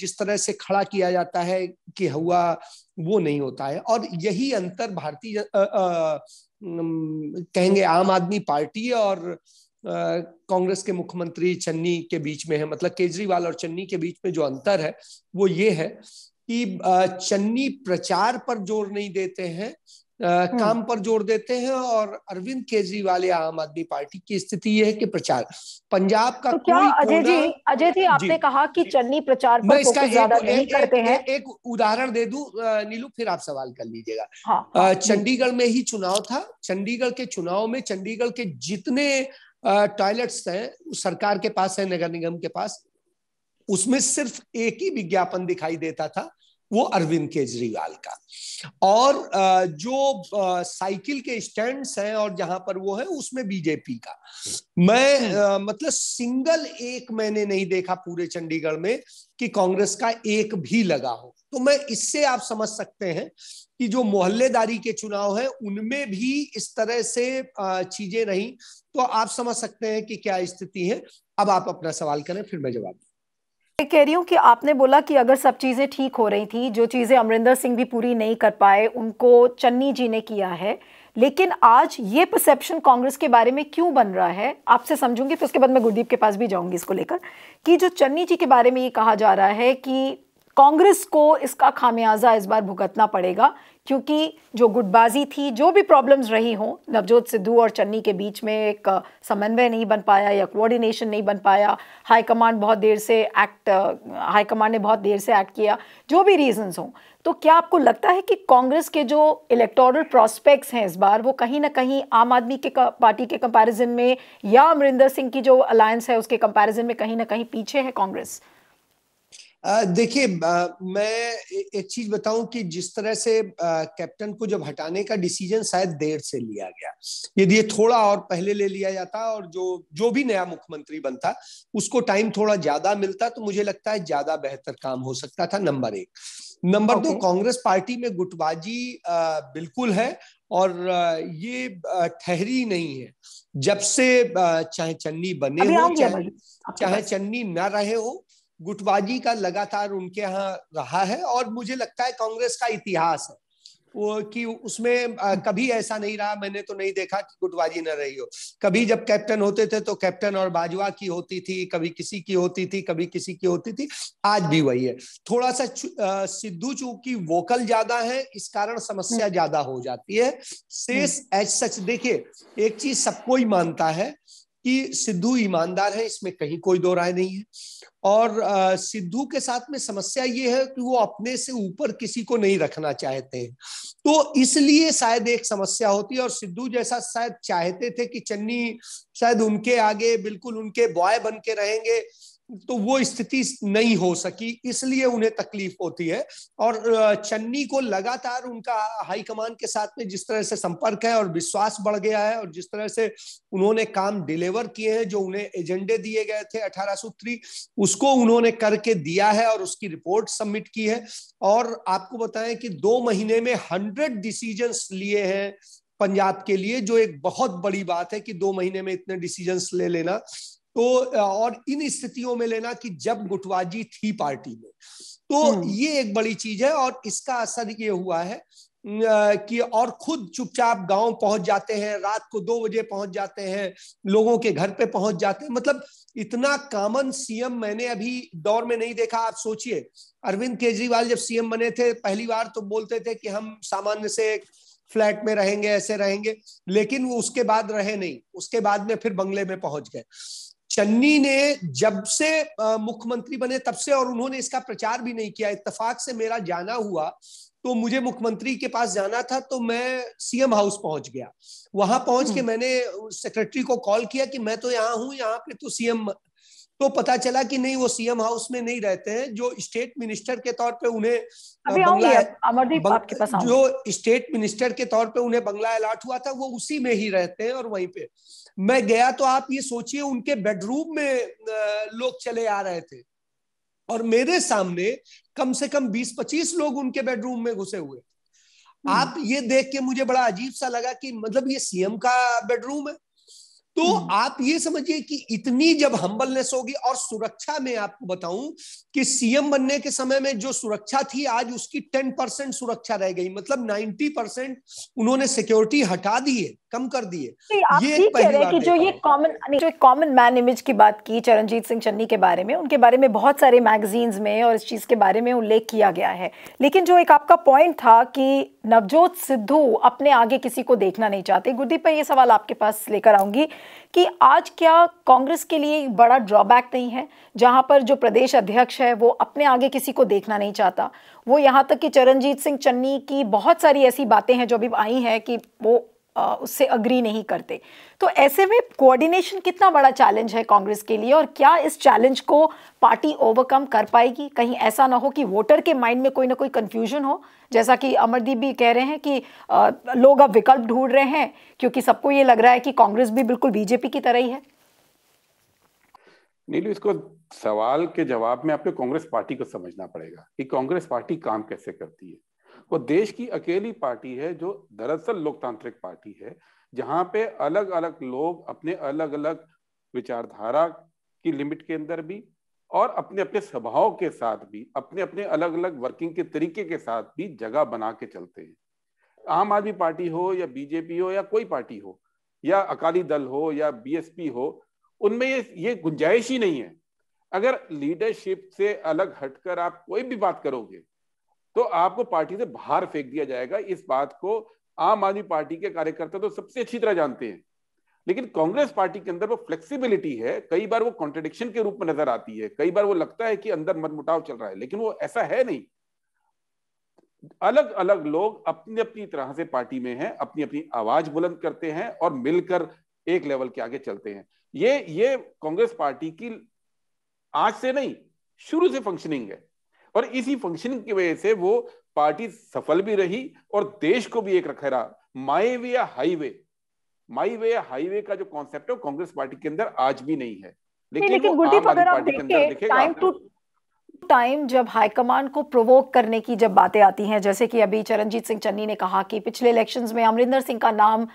जिस तरह से खड़ा किया जाता है कि हुआ वो नहीं होता है और यही अंतर भारतीय कहेंगे आम आदमी पार्टी और कांग्रेस के मुख्यमंत्री चन्नी के बीच में है मतलब केजरीवाल और चन्नी के बीच में जो अंतर है वो ये है कि चन्नी प्रचार पर जोर नहीं देते हैं हम्म। काम पर जोर देते हैं और अरविंद केजरीवाल या आम आदमी पार्टी की स्थिति यह है कि प्रचार पंजाब का तो क्या अजय जी अजय जी आपने कहा कि चन्नी प्रचार पर इसका एक, नहीं एक, करते हैं एक, एक उदाहरण दे दू नीलू फिर आप सवाल कर लीजिएगा हाँ, हाँ। चंडीगढ़ में ही चुनाव था चंडीगढ़ के चुनाव में चंडीगढ़ के जितने टॉयलेट्स हैं सरकार के पास है नगर निगम के पास उसमें सिर्फ एक ही विज्ञापन दिखाई देता था वो अरविंद केजरीवाल का और जो साइकिल के स्टैंड्स हैं और जहां पर वो है उसमें बीजेपी का मैं हम्म। मतलब सिंगल एक मैंने नहीं देखा पूरे चंडीगढ़ में कि कांग्रेस का एक भी लगा हो तो मैं इससे आप समझ सकते हैं कि जो मोहल्लेदारी के चुनाव है उनमें भी इस तरह से चीजें नहीं तो आप समझ सकते हैं कि क्या स्थिति है अब आप अपना सवाल करें फिर मैं जवाब मैं कह रही हूँ कि आपने बोला कि अगर सब चीज़ें ठीक हो रही थी जो चीज़ें अमरिंदर सिंह भी पूरी नहीं कर पाए उनको चन्नी जी ने किया है लेकिन आज ये परसेप्शन कांग्रेस के बारे में क्यों बन रहा है आपसे समझूंगी फिर उसके बाद मैं गुरदीप के पास भी जाऊंगी इसको लेकर कि जो चन्नी जी के बारे में ये कहा जा रहा है कि कांग्रेस को इसका खामियाजा इस बार भुगतना पड़ेगा क्योंकि जो गुटबाजी थी जो भी प्रॉब्लम्स रही हों नवजोत सिद्धू और चन्नी के बीच में एक समन्वय नहीं बन पाया या कोऑर्डिनेशन नहीं बन पाया हाई कमांड बहुत देर से एक्ट हाई कमांड ने बहुत देर से एक्ट किया जो भी रीजंस हों तो क्या आपको लगता है कि कांग्रेस के जो इलेक्टोरल प्रॉस्पेक्ट्स हैं इस बार वो कहीं ना कहीं आम आदमी के पार्टी के कंपैरिजन में या अमरिंदर सिंह की जो अलायंस है उसके कंपैरिजन में कहीं ना कहीं पीछे है कांग्रेस देखिए मैं एक चीज बताऊं कि जिस तरह से कैप्टन को जब हटाने का डिसीजन शायद देर से लिया गया यदि ये थोड़ा और पहले ले लिया जाता और जो जो भी नया मुख्यमंत्री बनता उसको टाइम थोड़ा ज्यादा मिलता तो मुझे लगता है ज्यादा बेहतर काम हो सकता था नंबर एक नंबर दो कांग्रेस पार्टी में गुटबाजी बिल्कुल है और ये ठहरी नहीं है जब से चाहे चन्नी बने हो चाहे, चाहे चन्नी ना रहे हो गुटबाजी का लगातार उनके यहाँ रहा है और मुझे लगता है कांग्रेस का इतिहास है वो कि उसमें कभी ऐसा नहीं रहा मैंने तो नहीं देखा कि गुटबाजी न रही हो कभी जब कैप्टन होते थे तो कैप्टन और बाजवा की होती थी कभी किसी की होती थी कभी किसी की होती थी आज भी वही है थोड़ा सा सिद्धू चूंकि वोकल ज्यादा है इस कारण समस्या ज्यादा हो जाती है हम्म। शेष एज सच देखिए एक चीज सबको ही मानता है कि सिद्धू ईमानदार है इसमें कहीं कोई दो राय नहीं है और सिद्धू के साथ में समस्या ये है कि वो अपने से ऊपर किसी को नहीं रखना चाहते हैं तो इसलिए शायद एक समस्या होती है और सिद्धू जैसा शायद चाहते थे कि चन्नी शायद उनके आगे बिल्कुल उनके बॉय बन के रहेंगे तो वो स्थिति नहीं हो सकी इसलिए उन्हें तकलीफ होती है और चन्नी को लगातार उनका हाईकमान के साथ में जिस तरह से संपर्क है और विश्वास बढ़ गया है और जिस तरह से उन्होंने काम डिलीवर किए हैं जो उन्हें एजेंडे दिए गए थे अठारह सूत्री उसको उन्होंने करके दिया है और उसकी रिपोर्ट सबमिट की है और आपको बताएं कि दो महीने में हंड्रेड डिसीजन लिए हैं पंजाब के लिए जो एक बहुत बड़ी बात है कि दो महीने में इतने डिसीजन ले लेना तो और इन स्थितियों में लेना कि जब गुटवाजी थी पार्टी में तो हम्म। ये एक बड़ी चीज है और इसका असर ये हुआ है कि और खुद चुपचाप गांव पहुंच जाते हैं रात को दो बजे पहुंच जाते हैं लोगों के घर पे पहुंच जाते हैं मतलब इतना कॉमन सीएम मैंने अभी दौर में नहीं देखा आप सोचिए अरविंद केजरीवाल जब सीएम बने थे पहली बार तो बोलते थे कि हम सामान्य से फ्लैट में रहेंगे ऐसे रहेंगे लेकिन वो उसके बाद रहे नहीं उसके बाद में फिर बंगले में पहुंच गए चन्नी ने जब से मुख्यमंत्री बने तब से और उन्होंने इसका प्रचार भी नहीं किया इतफाक से मेरा जाना हुआ तो मुझे मुख्यमंत्री के पास जाना था तो मैं सीएम हाउस पहुंच गया वहां पहुंच के हम्म। मैंने सेक्रेटरी को कॉल किया कि मैं तो यहाँ हूँ यहाँ पे तो सीएम तो पता चला कि नहीं वो सीएम हाउस में नहीं रहते हैं जो स्टेट मिनिस्टर के तौर पे उन्हें आपके पास जो स्टेट मिनिस्टर के तौर पे उन्हें बंगला अलाट हुआ था वो उसी में ही रहते हैं और वहीं पे मैं गया तो आप ये सोचिए उनके बेडरूम में लोग चले आ रहे थे और मेरे सामने कम से कम 20-25 लोग उनके बेडरूम में घुसे हुए हम्म। आप ये देख के मुझे बड़ा अजीब सा लगा कि मतलब ये सीएम का बेडरूम है तो हम्म। आप ये समझिए कि इतनी जब हम्बलनेस होगी और सुरक्षा में आपको बताऊं कि सीएम बनने के समय में जो सुरक्षा थी आज उसकी टेन परसेंट सुरक्षा रह गई मतलब नाइन्टी परसेंट उन्होंने सिक्योरिटी हटा दी है कम कर दिए ये कि जो ये कॉमन जो कॉमन मैन इमेज की बात की चरणजीत सिंह चन्नी के बारे में उनके बारे में बहुत सारे मैगजीन्स में और इस चीज़ के बारे में उल्लेख किया गया है लेकिन जो एक आपका पॉइंट था कि नवजोत सिद्धू अपने आगे किसी को देखना नहीं चाहते गुरदीप भाई ये सवाल आपके पास लेकर आऊंगी कि आज क्या कांग्रेस के लिए बड़ा ड्रॉबैक नहीं है जहां पर जो प्रदेश अध्यक्ष है वो अपने आगे किसी को देखना नहीं चाहता वो यहां तक कि चरणजीत सिंह चन्नी की बहुत सारी ऐसी बातें हैं जो अभी आई हैं कि वो उससे अग्री नहीं करते तो ऐसे में कोऑर्डिनेशन कितना बड़ा चैलेंज है कांग्रेस के लिए और क्या इस चैलेंज को पार्टी ओवरकम कर पाएगी कहीं ऐसा ना हो कि वोटर के माइंड में कोई ना कोई कंफ्यूजन हो जैसा कि अमरदीप भी कह रहे हैं कि आ, लोग अब विकल्प ढूंढ रहे हैं क्योंकि सबको ये लग रहा है कि कांग्रेस भी बिल्कुल बीजेपी की तरह ही है नीलू इसको सवाल के जवाब में आपको कांग्रेस पार्टी को समझना पड़ेगा कि कांग्रेस पार्टी काम कैसे करती है वो देश की अकेली पार्टी है जो दरअसल लोकतांत्रिक पार्टी है जहां पे अलग अलग लोग अपने अलग अलग विचारधारा की लिमिट के अंदर भी और अपने अपने स्वभाव के साथ भी अपने अपने अलग अलग वर्किंग के तरीके के साथ भी जगह बना के चलते हैं आम आदमी पार्टी हो या बीजेपी हो या कोई पार्टी हो या अकाली दल हो या बीएसपी हो उनमें ये ये गुंजाइश ही नहीं है अगर लीडरशिप से अलग हटकर आप कोई भी बात करोगे तो आपको पार्टी से बाहर फेंक दिया जाएगा इस बात को आम आदमी पार्टी के कार्यकर्ता तो सबसे अच्छी तरह जानते हैं लेकिन कांग्रेस पार्टी के अंदर वो फ्लेक्सिबिलिटी है कई बार वो कॉन्ट्रडिक्शन के रूप में नजर आती है कई बार वो लगता है कि अंदर मनमुटाव चल रहा है लेकिन वो ऐसा है नहीं अलग अलग लोग अपनी अपनी तरह से पार्टी में हैं अपनी अपनी आवाज बुलंद करते हैं और मिलकर एक लेवल के आगे चलते हैं ये ये कांग्रेस पार्टी की आज से नहीं शुरू से फंक्शनिंग है और इसी फंक्शन की वजह से वो पार्टी सफल भी रही और देश को भी एक रखा रहा माई वे या हाईवे माई वे या हाईवे का जो कॉन्सेप्ट है कांग्रेस पार्टी के अंदर आज भी नहीं है लेकिन, लेकिन गुरदीप अगर आप देखें टाइम टू टाइम जब हाईकमान को प्रोवोक करने की जब बातें आती हैं जैसे कि अभी चरणजीत सिंह चन्नी ने कहा कि पिछले इलेक्शंस में अमरिंदर सिंह का नाम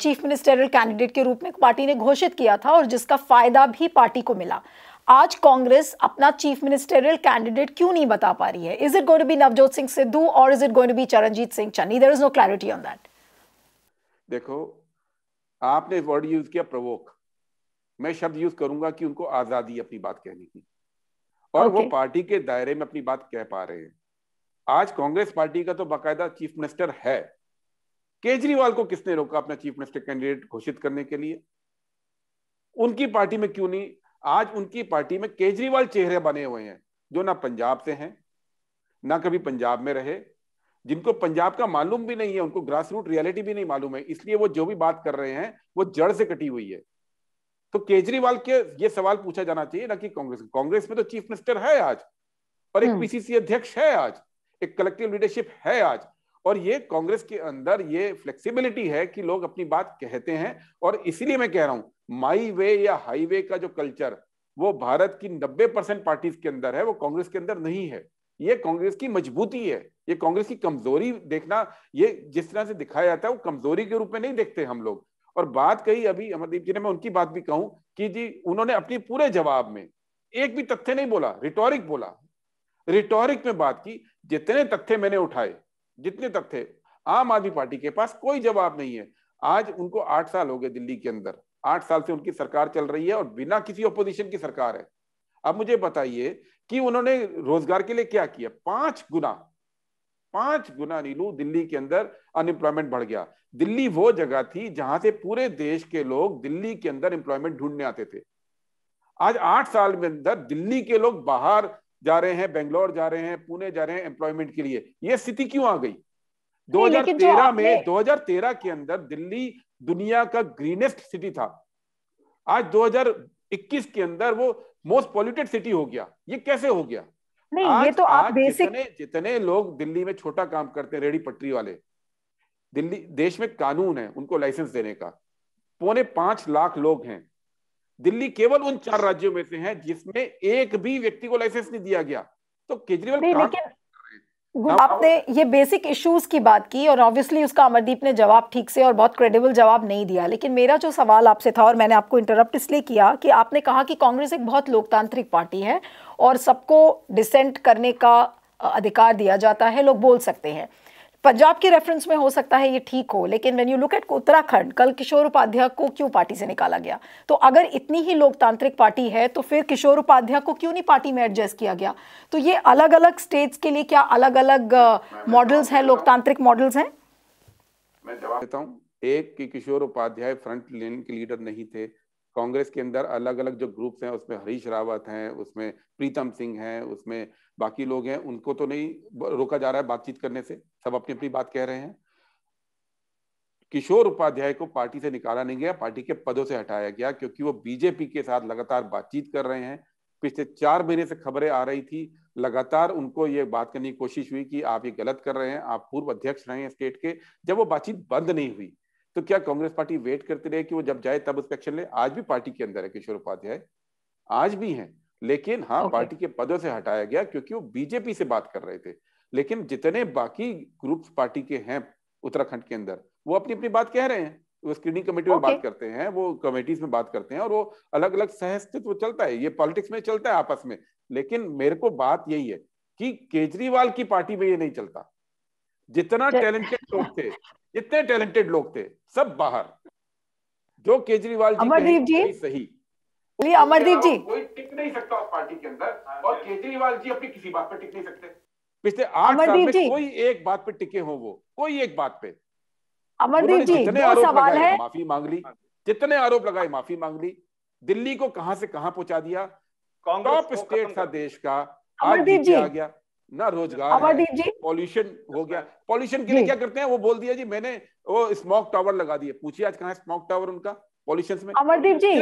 चीफ मिनिस्टरियल कैंडिडेट के रूप में पार्टी ने घोषित किया था और जिसका फायदा भी पार्टी को मिला आज कांग्रेस अपना चीफ मिनिस्टरियल कैंडिडेट क्यों नहीं बता पा रही है is it going to be Navjot Singh Sidhu और is it going to be Charanjit Singh Channi there is no clarity on that देखो आपने वर्ड यूज किया प्रवोक मैं शब्द यूज करूंगा कि उनको आजादी अपनी बात कहने की और okay. वो पार्टी के दायरे में अपनी बात कह पा रहे हैं आज कांग्रेस पार्टी का तो बाकायदा चीफ मिनिस्टर है केजरीवाल को किसने रोका अपना चीफ मिनिस्टर कैंडिडेट घोषित करने के लिए उनकी पार्टी में क्यों नहीं आज उनकी पार्टी में केजरीवाल चेहरे बने हुए हैं जो ना पंजाब से हैं ना कभी पंजाब में रहे जिनको पंजाब का मालूम भी नहीं है उनको ग्रास रूट रियलिटी भी नहीं मालूम है इसलिए वो जो भी बात कर रहे हैं वो जड़ से कटी हुई है तो केजरीवाल के ये सवाल पूछा जाना चाहिए ना कि कांग्रेस कांग्रेस में तो चीफ मिनिस्टर है आज और एक पीसीसी हम्म। अध्यक्ष है आज एक कलेक्टिव लीडरशिप है आज और ये कांग्रेस के अंदर ये फ्लेक्सिबिलिटी है कि लोग अपनी बात कहते हैं और इसीलिए मैं कह रहा हूं माई वे या हाईवे का जो कल्चर वो भारत की 90 परसेंट पार्टीज के अंदर है वो कांग्रेस के अंदर नहीं है ये कांग्रेस की मजबूती है ये कांग्रेस की कमजोरी देखना ये जिस तरह से दिखाया जाता है वो कमजोरी के रूप में नहीं देखते हम लोग और बात कही अभी अमरदीप जी ने मैं उनकी बात भी कहूं कि जी उन्होंने अपने पूरे जवाब में एक भी तथ्य नहीं बोला रिटोरिक बोला रिटोरिक में बात की जितने तथ्य मैंने उठाए जितने तथ्य आम आदमी पार्टी के पास कोई जवाब नहीं है आज उनको आठ साल हो गए दिल्ली के अंदर आठ साल से उनकी सरकार चल रही है और बिना किसी ओपोजिशन की सरकार है अब मुझे बताइए कि उन्होंने रोजगार के लिए क्या किया पांच गुना पांच गुना नीलू दिल्ली के अंदर अनएम्प्लॉयमेंट बढ़ गया दिल्ली वो जगह थी जहां से पूरे देश के लोग दिल्ली के अंदर एम्प्लॉयमेंट ढूंढने आते थे आज आठ साल में अंदर दिल्ली के लोग बाहर जा रहे हैं बेंगलोर जा रहे हैं पुणे जा रहे हैं एम्प्लॉयमेंट के लिए यह स्थिति क्यों आ गई 2013 में 2013 के अंदर दिल्ली दुनिया का ग्रीनेस्ट सिटी था आज 2021 के अंदर वो मोस्ट पॉल्यूटेड सिटी हो गया ये कैसे हो गया नहीं आज, ये तो आप बेसिक जितने, जितने लोग दिल्ली में छोटा काम करते हैं रेडी पटरी वाले दिल्ली देश में कानून है उनको लाइसेंस देने का पौने पांच लाख लोग हैं दिल्ली केवल उन चार राज्यों में से है जिसमें एक भी व्यक्ति को लाइसेंस नहीं दिया गया तो केजरीवाल आपने ये बेसिक इश्यूज की बात की और ऑब्वियसली उसका अमरदीप ने जवाब ठीक से और बहुत क्रेडिबल जवाब नहीं दिया लेकिन मेरा जो सवाल आपसे था और मैंने आपको इंटरप्ट इसलिए किया कि आपने कहा कि कांग्रेस एक बहुत लोकतांत्रिक पार्टी है और सबको डिसेंट करने का अधिकार दिया जाता है लोग बोल सकते हैं पंजाब के रेफरेंस में हो सकता है ये ठीक हो लेकिन when you look at Uttarakhand कल किशोर उपाध्याय को क्यों पार्टी से निकाला गया तो अगर इतनी ही लोकतांत्रिक पार्टी है तो फिर किशोर उपाध्याय को क्यों नहीं पार्टी में एडजस्ट किया गया तो ये अलग अलग स्टेट्स के लिए क्या अलग अलग मॉडल्स हैं लोकतांत्रिक मॉडल्स हैं मैं जवाब देता हूँ एक कि किशोर उपाध्याय फ्रंट लेन के लीडर नहीं थे कांग्रेस के अंदर अलग अलग जो ग्रुप्स हैं उसमें हरीश रावत हैं उसमें प्रीतम सिंह हैं उसमें बाकी लोग हैं उनको तो नहीं रोका जा रहा है बातचीत करने से सब अपनी अपनी बात कह रहे हैं किशोर उपाध्याय को पार्टी से निकाला नहीं गया पार्टी के पदों से हटाया गया क्योंकि वो बीजेपी के साथ लगातार बातचीत कर रहे हैं पिछले चार महीने से खबरें आ रही थी लगातार उनको ये बात करने की कोशिश हुई कि आप ये गलत कर रहे हैं आप पूर्व अध्यक्ष रहे हैं स्टेट के जब वो बातचीत बंद नहीं हुई तो क्या कांग्रेस पार्टी वेट करती रहे कि वो जब जाए तब उस एक्शन ले आज भी पार्टी के अंदर है किशोर उपाध्याय आज भी हैं लेकिन हाँ okay. पार्टी के पदों से हटाया गया क्योंकि वो बीजेपी से बात कर रहे थे लेकिन जितने बाकी ग्रुप्स पार्टी के हैं उत्तराखंड के अंदर वो अपनी अपनी बात कह रहे हैं वो स्क्रीनिंग कमेटी में okay. बात करते हैं वो कमेटीज में बात करते हैं और वो अलग अलग सहस्तित्व चलता है ये पॉलिटिक्स में चलता है आपस में लेकिन मेरे को बात यही है कि केजरीवाल की पार्टी में ये नहीं चलता जितना टैलेंटेड लोग थे जितने टैलेंटेड लोग थे सब बाहर जो केजरीवाल जी सही चलिए अमरदीप जी कोई टिक नहीं सकता उस पार्टी के अंदर और केजरीवाल जी अपनी किसी बात पर टिक नहीं सकते पिछले आठ साल में कोई एक बात पे टिके हो वो कोई एक बात पे अमरदीप जी दो सवाल है माफी मांग ली जितने आरोप लगाए माफी मांग ली दिल्ली को कहां से कहां पहुंचा दिया टॉप स्टेट था देश का आज जी आ गया ना रोजगार पॉल्यूशन हो गया पॉल्यूशन के लिए क्या करते हैं वो बोल दिया जी मैंने वो स्मोक टावर लगा दिया पूछिए आज कहा स्मोक टावर उनका पॉल्यूशन में अमरदीप जी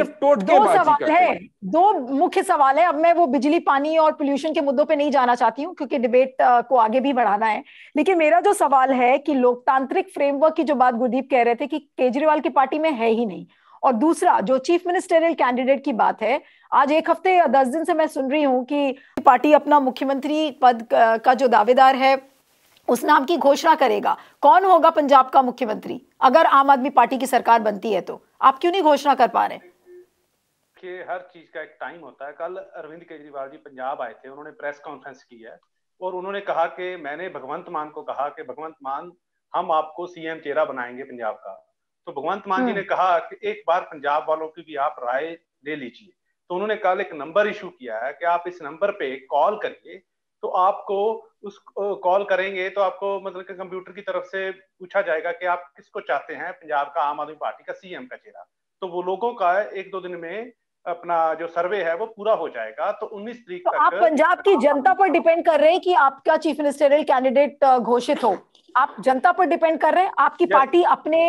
दो सवाल है दो मुख्य सवाल है अब मैं वो बिजली पानी और पोल्यूशन के मुद्दों पे नहीं जाना चाहती हूँ क्योंकि डिबेट को आगे भी बढ़ाना है लेकिन मेरा जो सवाल है कि लोकतांत्रिक फ्रेमवर्क की जो बात गुरदीप कह रहे थे कि केजरीवाल की पार्टी में है ही नहीं और दूसरा जो चीफ मिनिस्टरियल कैंडिडेट की बात है आज एक हफ्ते या दस दिन से मैं सुन रही हूँ कि पार्टी अपना मुख्यमंत्री पद का जो दावेदार है उस नाम की घोषणा करेगा कौन होगा पंजाब का मुख्यमंत्री अगर आम आदमी पार्टी की सरकार बनती है तो आप क्यों नहीं घोषणा कर पा रहे कि हर चीज का एक टाइम होता है कल अरविंद केजरीवाल जी पंजाब आए थे उन्होंने प्रेस कॉन्फ्रेंस की है और उन्होंने कहा कि मैंने भगवंत मान को कहा कि भगवंत मान हम आपको सीएम चेहरा बनाएंगे पंजाब का तो भगवंत मान जी हम्म। ने कहा कि एक बार पंजाब वालों की भी आप राय ले लीजिए तो उन्होंने कल एक नंबर इशू किया है कि आप इस नंबर पे कॉल करके तो आपको उस कॉल करेंगे तो आपको मतलब कि कंप्यूटर की तरफ से पूछा जाएगा कि आप किसको चाहते हैं पंजाब का आम आदमी पार्टी का सीएम का चेहरा तो वो लोगों का एक दो दिन में अपना जो सर्वे है वो पूरा हो जाएगा तो 19 तरीक तो तक आप पंजाब की जनता पर डिपेंड कर रहे हैं कि आपका चीफ मिनिस्टरियल कैंडिडेट घोषित हो आप जनता पर डिपेंड कर रहे हैं आपकी पार्टी अपने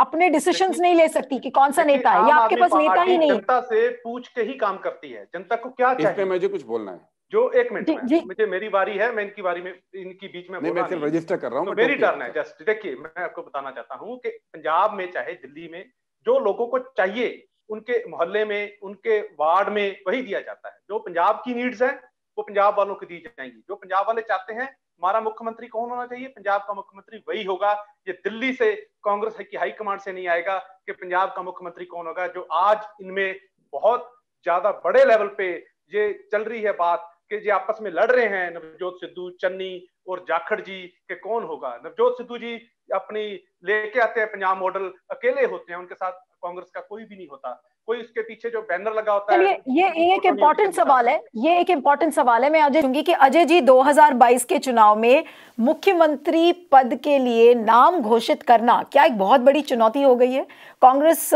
अपने डिसीजंस नहीं ले सकती कि कौन सा नेता है या आपके पास नेता ही नहीं जनता से पूछ के ही काम करती है जनता को क्या चाहिए मैं जो कुछ बोलना है जो एक मिनट मुझे मेरी बारी है मैं इनकी बारी में इनकी बीच में नहीं, मैं रजिस्टर कर रहा हूँ तो मेरी टर्न है जस्ट देखिए मैं आपको बताना चाहता हूँ कि पंजाब में चाहे दिल्ली में जो लोगों को चाहिए उनके मोहल्ले में उनके वार्ड में वही दिया जाता है जो पंजाब की नीड्स है वो पंजाब वालों को दी जाएंगी जो पंजाब वाले चाहते हैं हमारा मुख्यमंत्री कौन होना चाहिए पंजाब का मुख्यमंत्री वही होगा ये दिल्ली से कांग्रेस की हाईकमांड से नहीं आएगा कि पंजाब का मुख्यमंत्री कौन होगा जो आज इनमें बहुत ज्यादा बड़े लेवल पे ये चल रही है बात कि जी आपस में लड़ रहे हैं नवजोत सिद्धू चन्नी और जाखड़ जी के कौन होगा नवजोत सिद्धू जी अपनी लेके आते हैं पंजाब मॉडल अकेले होते हैं उनके साथ कांग्रेस का कोई भी नहीं होता कोई उसके पीछे जो बैनर लगा होता है ये ये एक इम्पोर्टेंट सवाल है ये एक इम्पोर्टेंट सवाल है मैं अजय क्योंकि कि अजय जी 2022 के चुनाव में मुख्यमंत्री पद के लिए नाम घोषित करना क्या एक बहुत बड़ी चुनौती हो गई है कांग्रेस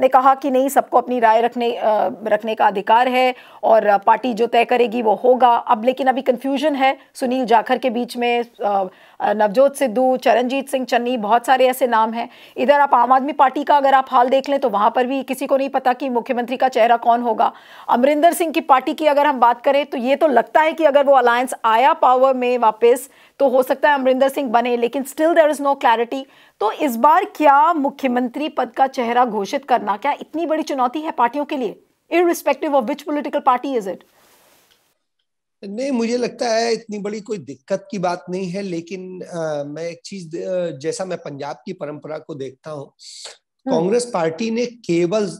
ने कहा कि नहीं सबको अपनी राय रखने रखने का अधिकार है और पार्टी जो तय करेगी वो होगा अब लेकिन अभी कंफ्यूजन है सुनील जाखर के बीच में नवजोत सिद्धू चरणजीत सिंह चन्नी बहुत सारे ऐसे नाम हैं इधर आप आम आदमी पार्टी का अगर आप हाल देख लें तो वहाँ पर भी किसी को नहीं पता कि मुख्यमंत्री का चेहरा कौन होगा अमरिंदर सिंह की पार्टी की अगर हम बात करें तो ये तो लगता है कि अगर वो अलायंस आया पावर में वापस तो हो सकता है अमरिंदर सिंह बने लेकिन still there is no clarity तो इस बार क्या मुख्यमंत्री पद का चेहरा घोषित करना क्या इतनी बड़ी चुनौती है पार्टियों के लिए respective of which political party is it नहीं मुझे लगता है इतनी बड़ी कोई दिक्कत की बात नहीं है लेकिन आ, मैं एक चीज जैसा मैं पंजाब की परंपरा को देखता हूँ हाँ। कांग्रेस पार्टी ने केवल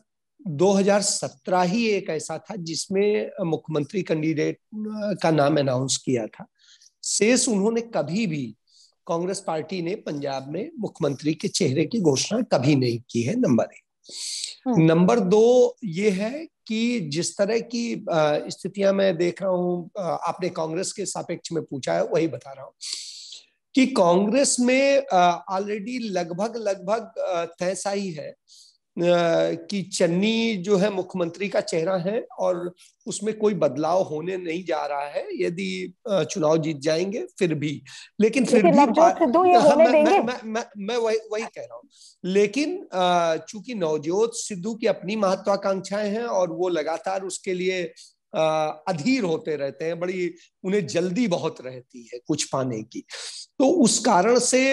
2017 ही एक ऐसा था जिसमें मुख्यमंत्री कैंडिडेट का नाम अनाउंस किया था शेष उन्होंने कभी भी कांग्रेस पार्टी ने पंजाब में मुख्यमंत्री के चेहरे की घोषणा कभी नहीं की है नंबर एक हाँ। नंबर दो ये है कि जिस तरह की स्थितियां मैं देख रहा हूं आपने कांग्रेस के सापेक्ष में पूछा है वही बता रहा हूं कि कांग्रेस में ऑलरेडी लगभग लगभग तैसा ही है कि चन्नी जो है मुख्यमंत्री का चेहरा है और उसमें कोई बदलाव होने नहीं जा रहा है यदि चुनाव जीत जाएंगे फिर भी लेकिन फिर भी मैं, मैं, मैं, मैं, मैं वही वही कह रहा हूँ लेकिन चूंकि नवजोत सिद्धू की अपनी महत्वाकांक्षाएं हैं और वो लगातार उसके लिए अधीर होते रहते हैं बड़ी उन्हें जल्दी बहुत रहती है कुछ पाने की तो उस कारण से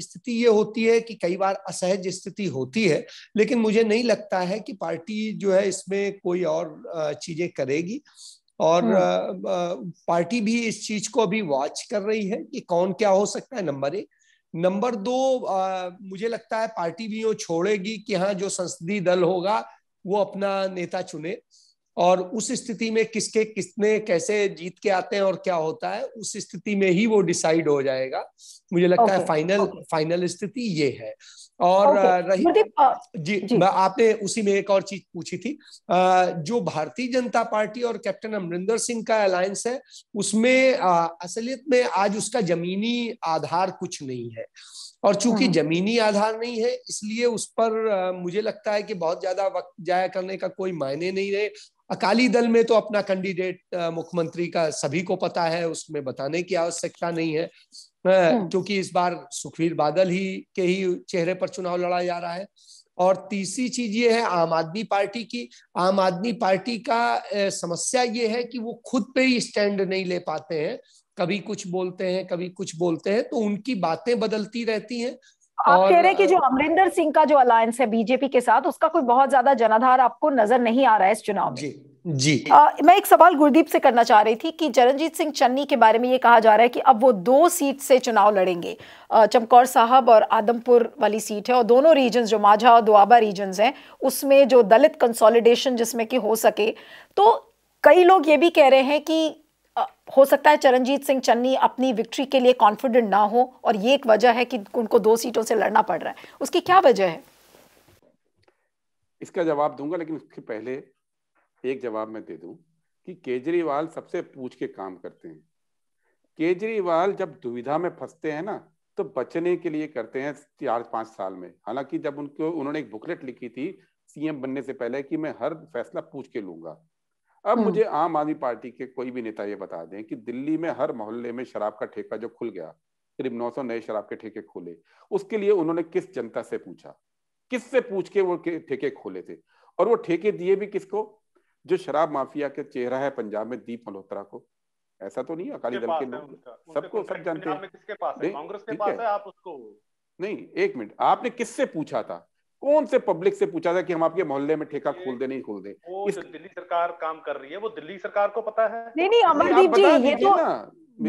स्थिति ये होती है कि कई बार असहज स्थिति होती है लेकिन मुझे नहीं लगता है कि पार्टी जो है इसमें कोई और चीजें करेगी और हाँ। पार्टी भी इस चीज को अभी वॉच कर रही है कि कौन क्या हो सकता है नंबर एक नंबर दो आ, मुझे लगता है पार्टी भी यो छोड़ेगी कि हाँ जो संसदीय दल होगा वो अपना नेता चुने और उस स्थिति में किसके किसने कैसे जीत के आते हैं और क्या होता है उस स्थिति में ही वो डिसाइड हो जाएगा मुझे लगता okay, है फाइनल okay. फाइनल स्थिति ये है और okay. रही जी, जी आपने उसी में एक और चीज पूछी थी जो भारतीय जनता पार्टी और कैप्टन अमरिंदर सिंह का अलायंस है उसमें असलियत में आज उसका जमीनी आधार कुछ नहीं है और चूंकि हम्म। जमीनी आधार नहीं है इसलिए उस पर मुझे लगता है कि बहुत ज्यादा वक्त जाया करने का कोई मायने नहीं रहे अकाली दल में तो अपना कैंडिडेट मुख्यमंत्री का सभी को पता है उसमें बताने की आवश्यकता नहीं है हम्म। क्योंकि इस बार सुखवीर बादल ही के ही चेहरे पर चुनाव लड़ा जा रहा है और तीसरी चीज ये है आम आदमी पार्टी की आम आदमी पार्टी का समस्या ये है कि वो खुद पे ही स्टैंड नहीं ले पाते हैं कभी कुछ बोलते हैं कभी कुछ बोलते हैं तो उनकी बातें बदलती रहती हैं आप कह रहे हैं कि जो अमरिंदर सिंह का जो अलायंस है बीजेपी के साथ उसका कोई बहुत ज्यादा जनाधार आपको नजर नहीं आ रहा है इस चुनाव में जी जी आ, मैं एक सवाल गुरदीप से करना चाह रही थी कि चरणजीत सिंह चन्नी के बारे में ये कहा जा रहा है कि अब वो दो सीट से चुनाव लड़ेंगे चमकौर साहब और आदमपुर वाली सीट है और दोनों रीजन जो माझा और दुआबा रीजन हैं उसमें जो दलित कंसोलिडेशन जिसमें कि हो सके तो कई लोग ये भी कह रहे हैं कि हो सकता है चरणजीत सिंह चन्नी अपनी विक्ट्री के लिए कॉन्फिडेंट ना हो और ये एक वजह है कि उनको दो सीटों से लड़ना पड़ रहा है उसकी क्या वजह है इसका जवाब दूंगा लेकिन उसके पहले एक जवाब मैं दे दूं कि केजरीवाल सबसे पूछ के काम करते हैं केजरीवाल जब दुविधा में फंसते हैं ना तो बचने के लिए करते हैं चार पांच साल में हालांकि जब उनको उन्होंने एक बुकलेट लिखी थी सीएम बनने से पहले कि मैं हर फैसला पूछ के लूंगा अब हम्म। मुझे आम आदमी पार्टी के कोई भी नेता ये बता दें कि दिल्ली में हर मोहल्ले में शराब का ठेका जो खुल गया करीब 900 नए शराब के ठेके खोले उसके लिए उन्होंने किस जनता से पूछा किससे पूछ के वो ठेके खोले थे और वो ठेके दिए भी किसको जो शराब माफिया के चेहरा है पंजाब में दीप मल्होत्रा को ऐसा तो नहीं अकाली दल के लोग सबको सब जानते हैं किसके पास है कांग्रेस के पास है आप उसको नहीं एक मिनट आपने किससे पूछा था कौन से पब्लिक से पूछा था कि हम आपके मोहल्ले में ठेका खोल दे नहीं खोल दे इस... दिल्ली सरकार काम कर रही है वो दिल्ली सरकार को पता है नहीं नहीं अमरदीप जी ये तो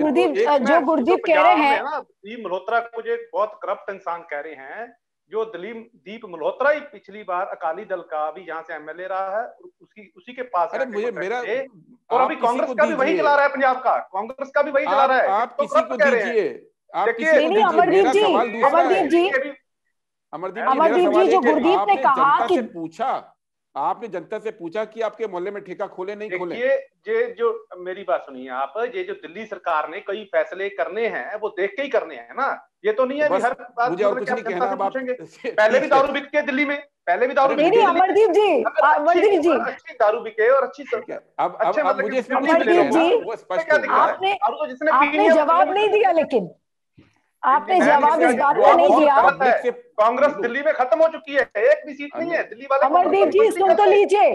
गुरदीप जो गुरदीप तो कह रहे हैं मल्होत्रा को जो बहुत करप्ट इंसान कह रहे हैं जो दलीम दीप मल्होत्रा ही पिछली बार अकाली दल का भी यहाँ से एमएलए रहा है उसकी उसी के पास अरे मुझे मेरा और अभी कांग्रेस का भी वही चला रहा है पंजाब का कांग्रेस का भी वही चला रहा है आप तो किसी को दीजिए आप किसी को दीजिए अमरदीप जी अमरदीप जी जो गुरदीप ने कहा कि पूछा आपने जनता से पूछा कि आपके मोहल्ले में ठेका खोले नहीं खोले ये ये जो मेरी बात सुनिए आप ये जो दिल्ली सरकार ने कई फैसले करने हैं वो देख के ही करने हैं ना ये तो नहीं है कि हर बात मुझे और कुछ नहीं कहना आप पहले भी *laughs* दारू बिकते दिल्ली में पहले भी दारू नहीं अमरदीप जी अमरदीप जी अच्छी दारू बिके और अच्छी अब अब मतलब मुझे इसमें नहीं मिलेगा वो स्पष्ट आपने तो जवाब नहीं दिया लेकिन आपने जवाब इस बात का नहीं दिया कांग्रेस दिल्ली में खत्म हो चुकी है एक भी सीट नहीं है दिल्ली वाले अमरदीप तो जी सुन तो लीजिए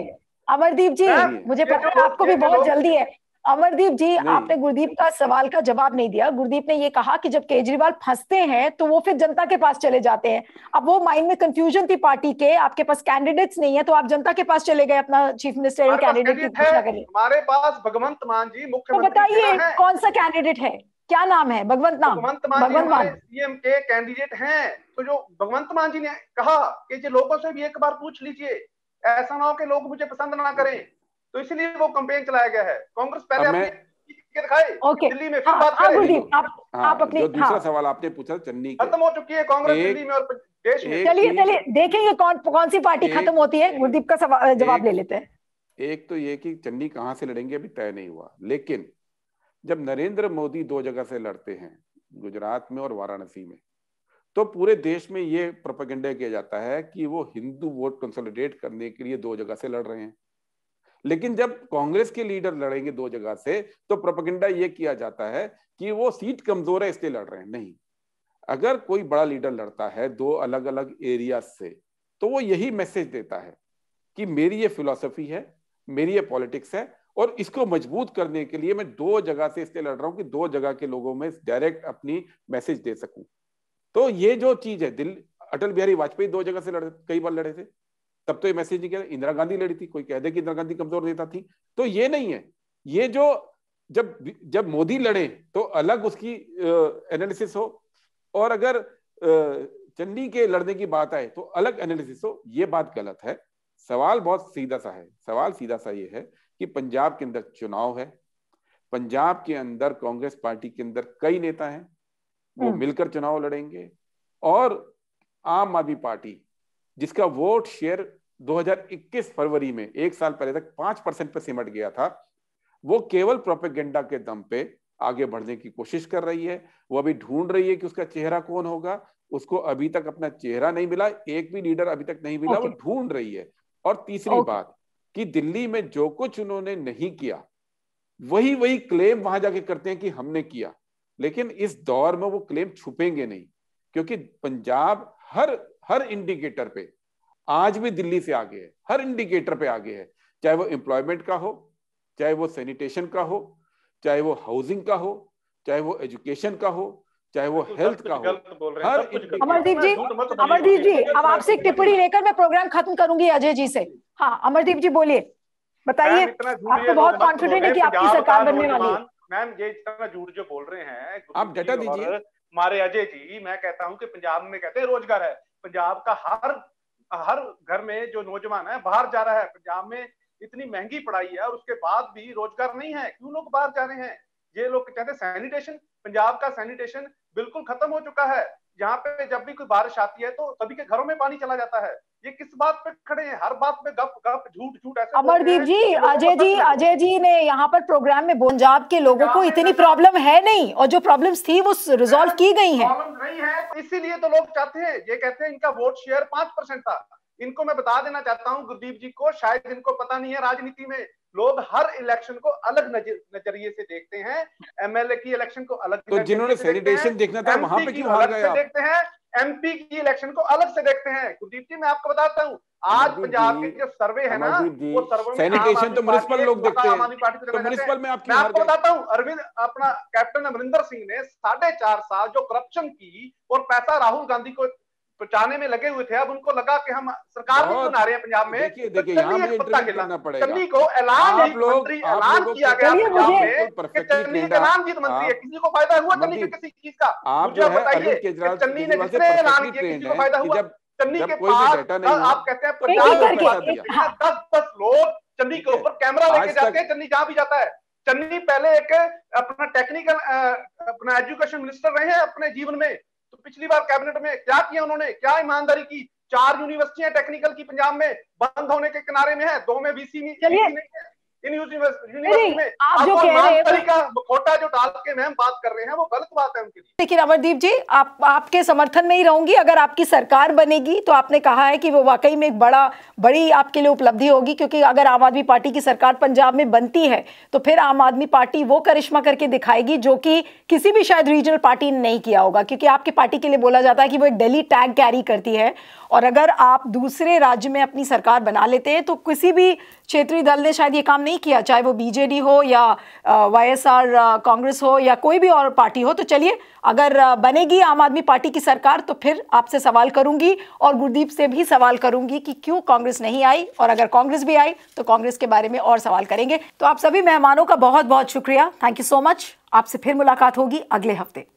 अमरदीप जी मुझे पता है आपको भी बहुत जल्दी है अमरदीप जी आपने गुरदीप का सवाल का जवाब नहीं दिया गुरदीप ने ये कहा कि जब केजरीवाल फंसते हैं तो वो फिर जनता के पास चले जाते हैं अब वो माइंड में कंफ्यूजन थी पार्टी के आपके पास कैंडिडेट्स नहीं है तो आप जनता के पास चले गए अपना चीफ मिनिस्टर कैंडिडेट की घोषणा करिए हमारे पास भगवंत मान जी मुख्य तो बताइए कौन सा कैंडिडेट है क्या नाम है भगवंत नाम भगवंत मान भगवंत मान सीएम के कैंडिडेट हैं तो जो भगवंत मान जी ने कहा कि जी लोगों से भी एक बार पूछ लीजिए ऐसा ना हो कि लोग मुझे पसंद ना करें तो इसलिए वो कंपेन चलाया गया है कांग्रेस पहले अपने ओके दिल्ली में फिर हाँ, बात हाँ, आप हाँ, आप आप अपने दूसरा सवाल आपने पूछा चन्नी खत्म हो चुकी है कांग्रेस दिल्ली में और देश में चलिए चलिए देखेंगे कौन कौन सी पार्टी खत्म होती है गुरदीप का जवाब ले लेते हैं एक तो ये कि चन्नी कहाँ से लड़ेंगे अभी तय नहीं हुआ लेकिन जब नरेंद्र मोदी दो जगह से लड़ते हैं गुजरात में और वाराणसी में तो पूरे देश में ये प्रोपेगेंडा किया जाता है कि वो हिंदू वोट कंसोलिडेट करने के लिए दो जगह से लड़ रहे हैं लेकिन जब कांग्रेस के लीडर लड़ेंगे दो जगह से तो प्रोपेगेंडा ये किया जाता है कि वो सीट कमजोर है इसलिए लड़ रहे हैं नहीं अगर कोई बड़ा लीडर लड़ता है दो अलग अलग एरिया से तो वो यही मैसेज देता है कि मेरी ये फिलोसफी है मेरी ये पॉलिटिक्स है और इसको मजबूत करने के लिए मैं दो जगह से इसलिए लड़ रहा हूँ कि दो जगह के लोगों में डायरेक्ट अपनी मैसेज दे सकूं तो ये जो चीज है दिल अटल बिहारी वाजपेयी दो जगह से लड़े कई बार लड़े थे तब तो ये मैसेज नहीं किया इंदिरा गांधी लड़ी थी कोई कह दे कि इंदिरा गांधी कमजोर नेता थी तो ये नहीं है ये जो जब जब मोदी लड़े तो अलग उसकी एनालिसिस हो और अगर चंडी के लड़ने की बात आए तो अलग एनालिसिस हो ये बात गलत है सवाल बहुत सीधा सा है सवाल सीधा सा ये है कि पंजाब के अंदर चुनाव है पंजाब के अंदर कांग्रेस पार्टी के अंदर कई नेता हैं वो हम्म। मिलकर चुनाव लड़ेंगे और आम आदमी पार्टी जिसका वोट शेयर 2021 फरवरी में एक साल पहले तक पांच परसेंट पर सिमट गया था वो केवल प्रोपेगेंडा के दम पे आगे बढ़ने की कोशिश कर रही है वो अभी ढूंढ रही है कि उसका चेहरा कौन होगा उसको अभी तक अपना चेहरा नहीं मिला एक भी लीडर अभी तक नहीं मिला वो ढूंढ रही है और तीसरी बात कि दिल्ली में जो कुछ उन्होंने नहीं किया वही वही क्लेम वहां जाके करते हैं कि हमने किया लेकिन इस दौर में वो क्लेम छुपेंगे नहीं क्योंकि पंजाब हर हर इंडिकेटर पे आज भी दिल्ली से आगे है हर इंडिकेटर पे आगे है चाहे वो एम्प्लॉयमेंट का हो चाहे वो सैनिटेशन का हो चाहे वो हाउसिंग का हो चाहे वो एजुकेशन का हो चाहे वो हेल्थ का हो हर अमरदीप जी अमरदीप जी अब आपसे टिप्पणी लेकर मैं प्रोग्राम खत्म करूंगी अजय जी से हाँ अमरदीप जी बोलिए बताइए आपको बहुत कॉन्फिडेंट है कि आपकी सरकार बनने वाली है मैम ये इतना झूठ जो बोल रहे हैं आप डेटा दीजिए हमारे अजय जी मैं कहता हूँ कि पंजाब में कहते हैं रोजगार है पंजाब का हर हर घर में जो नौजवान है बाहर जा रहा है पंजाब में इतनी महंगी पढ़ाई है और उसके बाद भी रोजगार नहीं है क्यों लोग बाहर जा रहे हैं ये लोग कहते हैं सैनिटेशन पंजाब का सैनिटेशन बिल्कुल खत्म हो चुका है यहाँ पे जब भी कोई बारिश आती है तो सभी के घरों में पानी चला जाता है ये किस बात पे खड़े हैं हर बात में गप गप झूठ झूठ ऐसे अमरदीप जी तो अजय जी अजय जी ने यहाँ पर प्रोग्राम में पंजाब के लोगों को इतनी प्रॉब्लम तो है नहीं और जो प्रॉब्लम्स थी वो रिजोल्व की गई है है इसीलिए तो लोग चाहते हैं ये कहते हैं इनका वोट शेयर पांच परसेंट था इनको मैं बता देना चाहता हूँ गुरदीप जी को शायद इनको पता नहीं है राजनीति में लोग हर इलेक्शन को अलग नजरिए से देखते हैं एमएलए की इलेक्शन को अलग तो जिन्होंने फेडरेशन देखना था वहां पे क्यों हार देखते हैं एमपी की इलेक्शन को अलग से देखते हैं कुलदीप जी मैं आपको बताता हूँ आज पंजाब के जो सर्वे है ना वो सर्वे तो म्युनिसिपल लोग देखते हैं आम आदमी पार्टी तो म्युनिसिपल में आपकी मैं आपको बताता हूँ अरविंद अपना कैप्टन अमरिंदर सिंह ने साढ़े चार साल जो करप्शन की और पैसा राहुल गांधी को बचाने में लगे हुए थे अब उनको लगा कि हम सरकार नहीं बना रहे हैं पंजाब में देखिए तो यहाँ पड़ेगा चन्नी को ऐलान मंत्री ऐलान किया गया पंजाब में कि चन्नी जीत मंत्री है किसी को फायदा हुआ चन्नी के किसी चीज का मुझे बताइए चन्नी ने ऐलान किसी को फायदा हुआ चन्नी के पास आप कहते हैं हाँ। दस दस लोग चन्नी के ऊपर कैमरा लेके जाते हैं चन्नी जहाँ भी जाता है चन्नी पहले एक अपना टेक्निकल अपना एजुकेशन मिनिस्टर रहे हैं अपने जीवन में तो पिछली बार कैबिनेट में क्या किया उन्होंने क्या ईमानदारी की चार यूनिवर्सिटियां टेक्निकल की पंजाब में बंद होने के किनारे में है दो में बीसी चलिए इन यूनिवर्सिटी में आप जो कह रहे हैं खोटा जो डाल के मैम बात कर रहे हैं वो गलत बात है उनके लिए लेकिन अमरदीप जी आप आपके समर्थन में ही रहूंगी अगर आपकी सरकार बनेगी तो आपने कहा है कि वो वाकई में एक बड़ा बड़ी आपके लिए उपलब्धि होगी क्योंकि अगर आम आदमी पार्टी की सरकार पंजाब में बनती है तो फिर आम आदमी पार्टी वो करिश्मा करके दिखाएगी जो कि किसी भी शायद रीजनल पार्टी ने नहीं किया होगा क्योंकि आपकी पार्टी के लिए बोला जाता है कि वो एक डेली टैग कैरी करती है और अगर आप दूसरे राज्य में अपनी सरकार बना लेते हैं तो किसी भी क्षेत्रीय दल ने शायद ये काम नहीं किया चाहे वो बीजेडी हो या वाईएसआर कांग्रेस हो या कोई भी और पार्टी हो तो चलिए अगर बनेगी आम आदमी पार्टी की सरकार तो फिर आपसे सवाल करूंगी और गुरदीप से भी सवाल करूंगी कि क्यों कांग्रेस नहीं आई और अगर कांग्रेस भी आई तो कांग्रेस के बारे में और सवाल करेंगे तो आप सभी मेहमानों का बहुत बहुत शुक्रिया थैंक यू सो मच आपसे फिर मुलाकात होगी अगले हफ्ते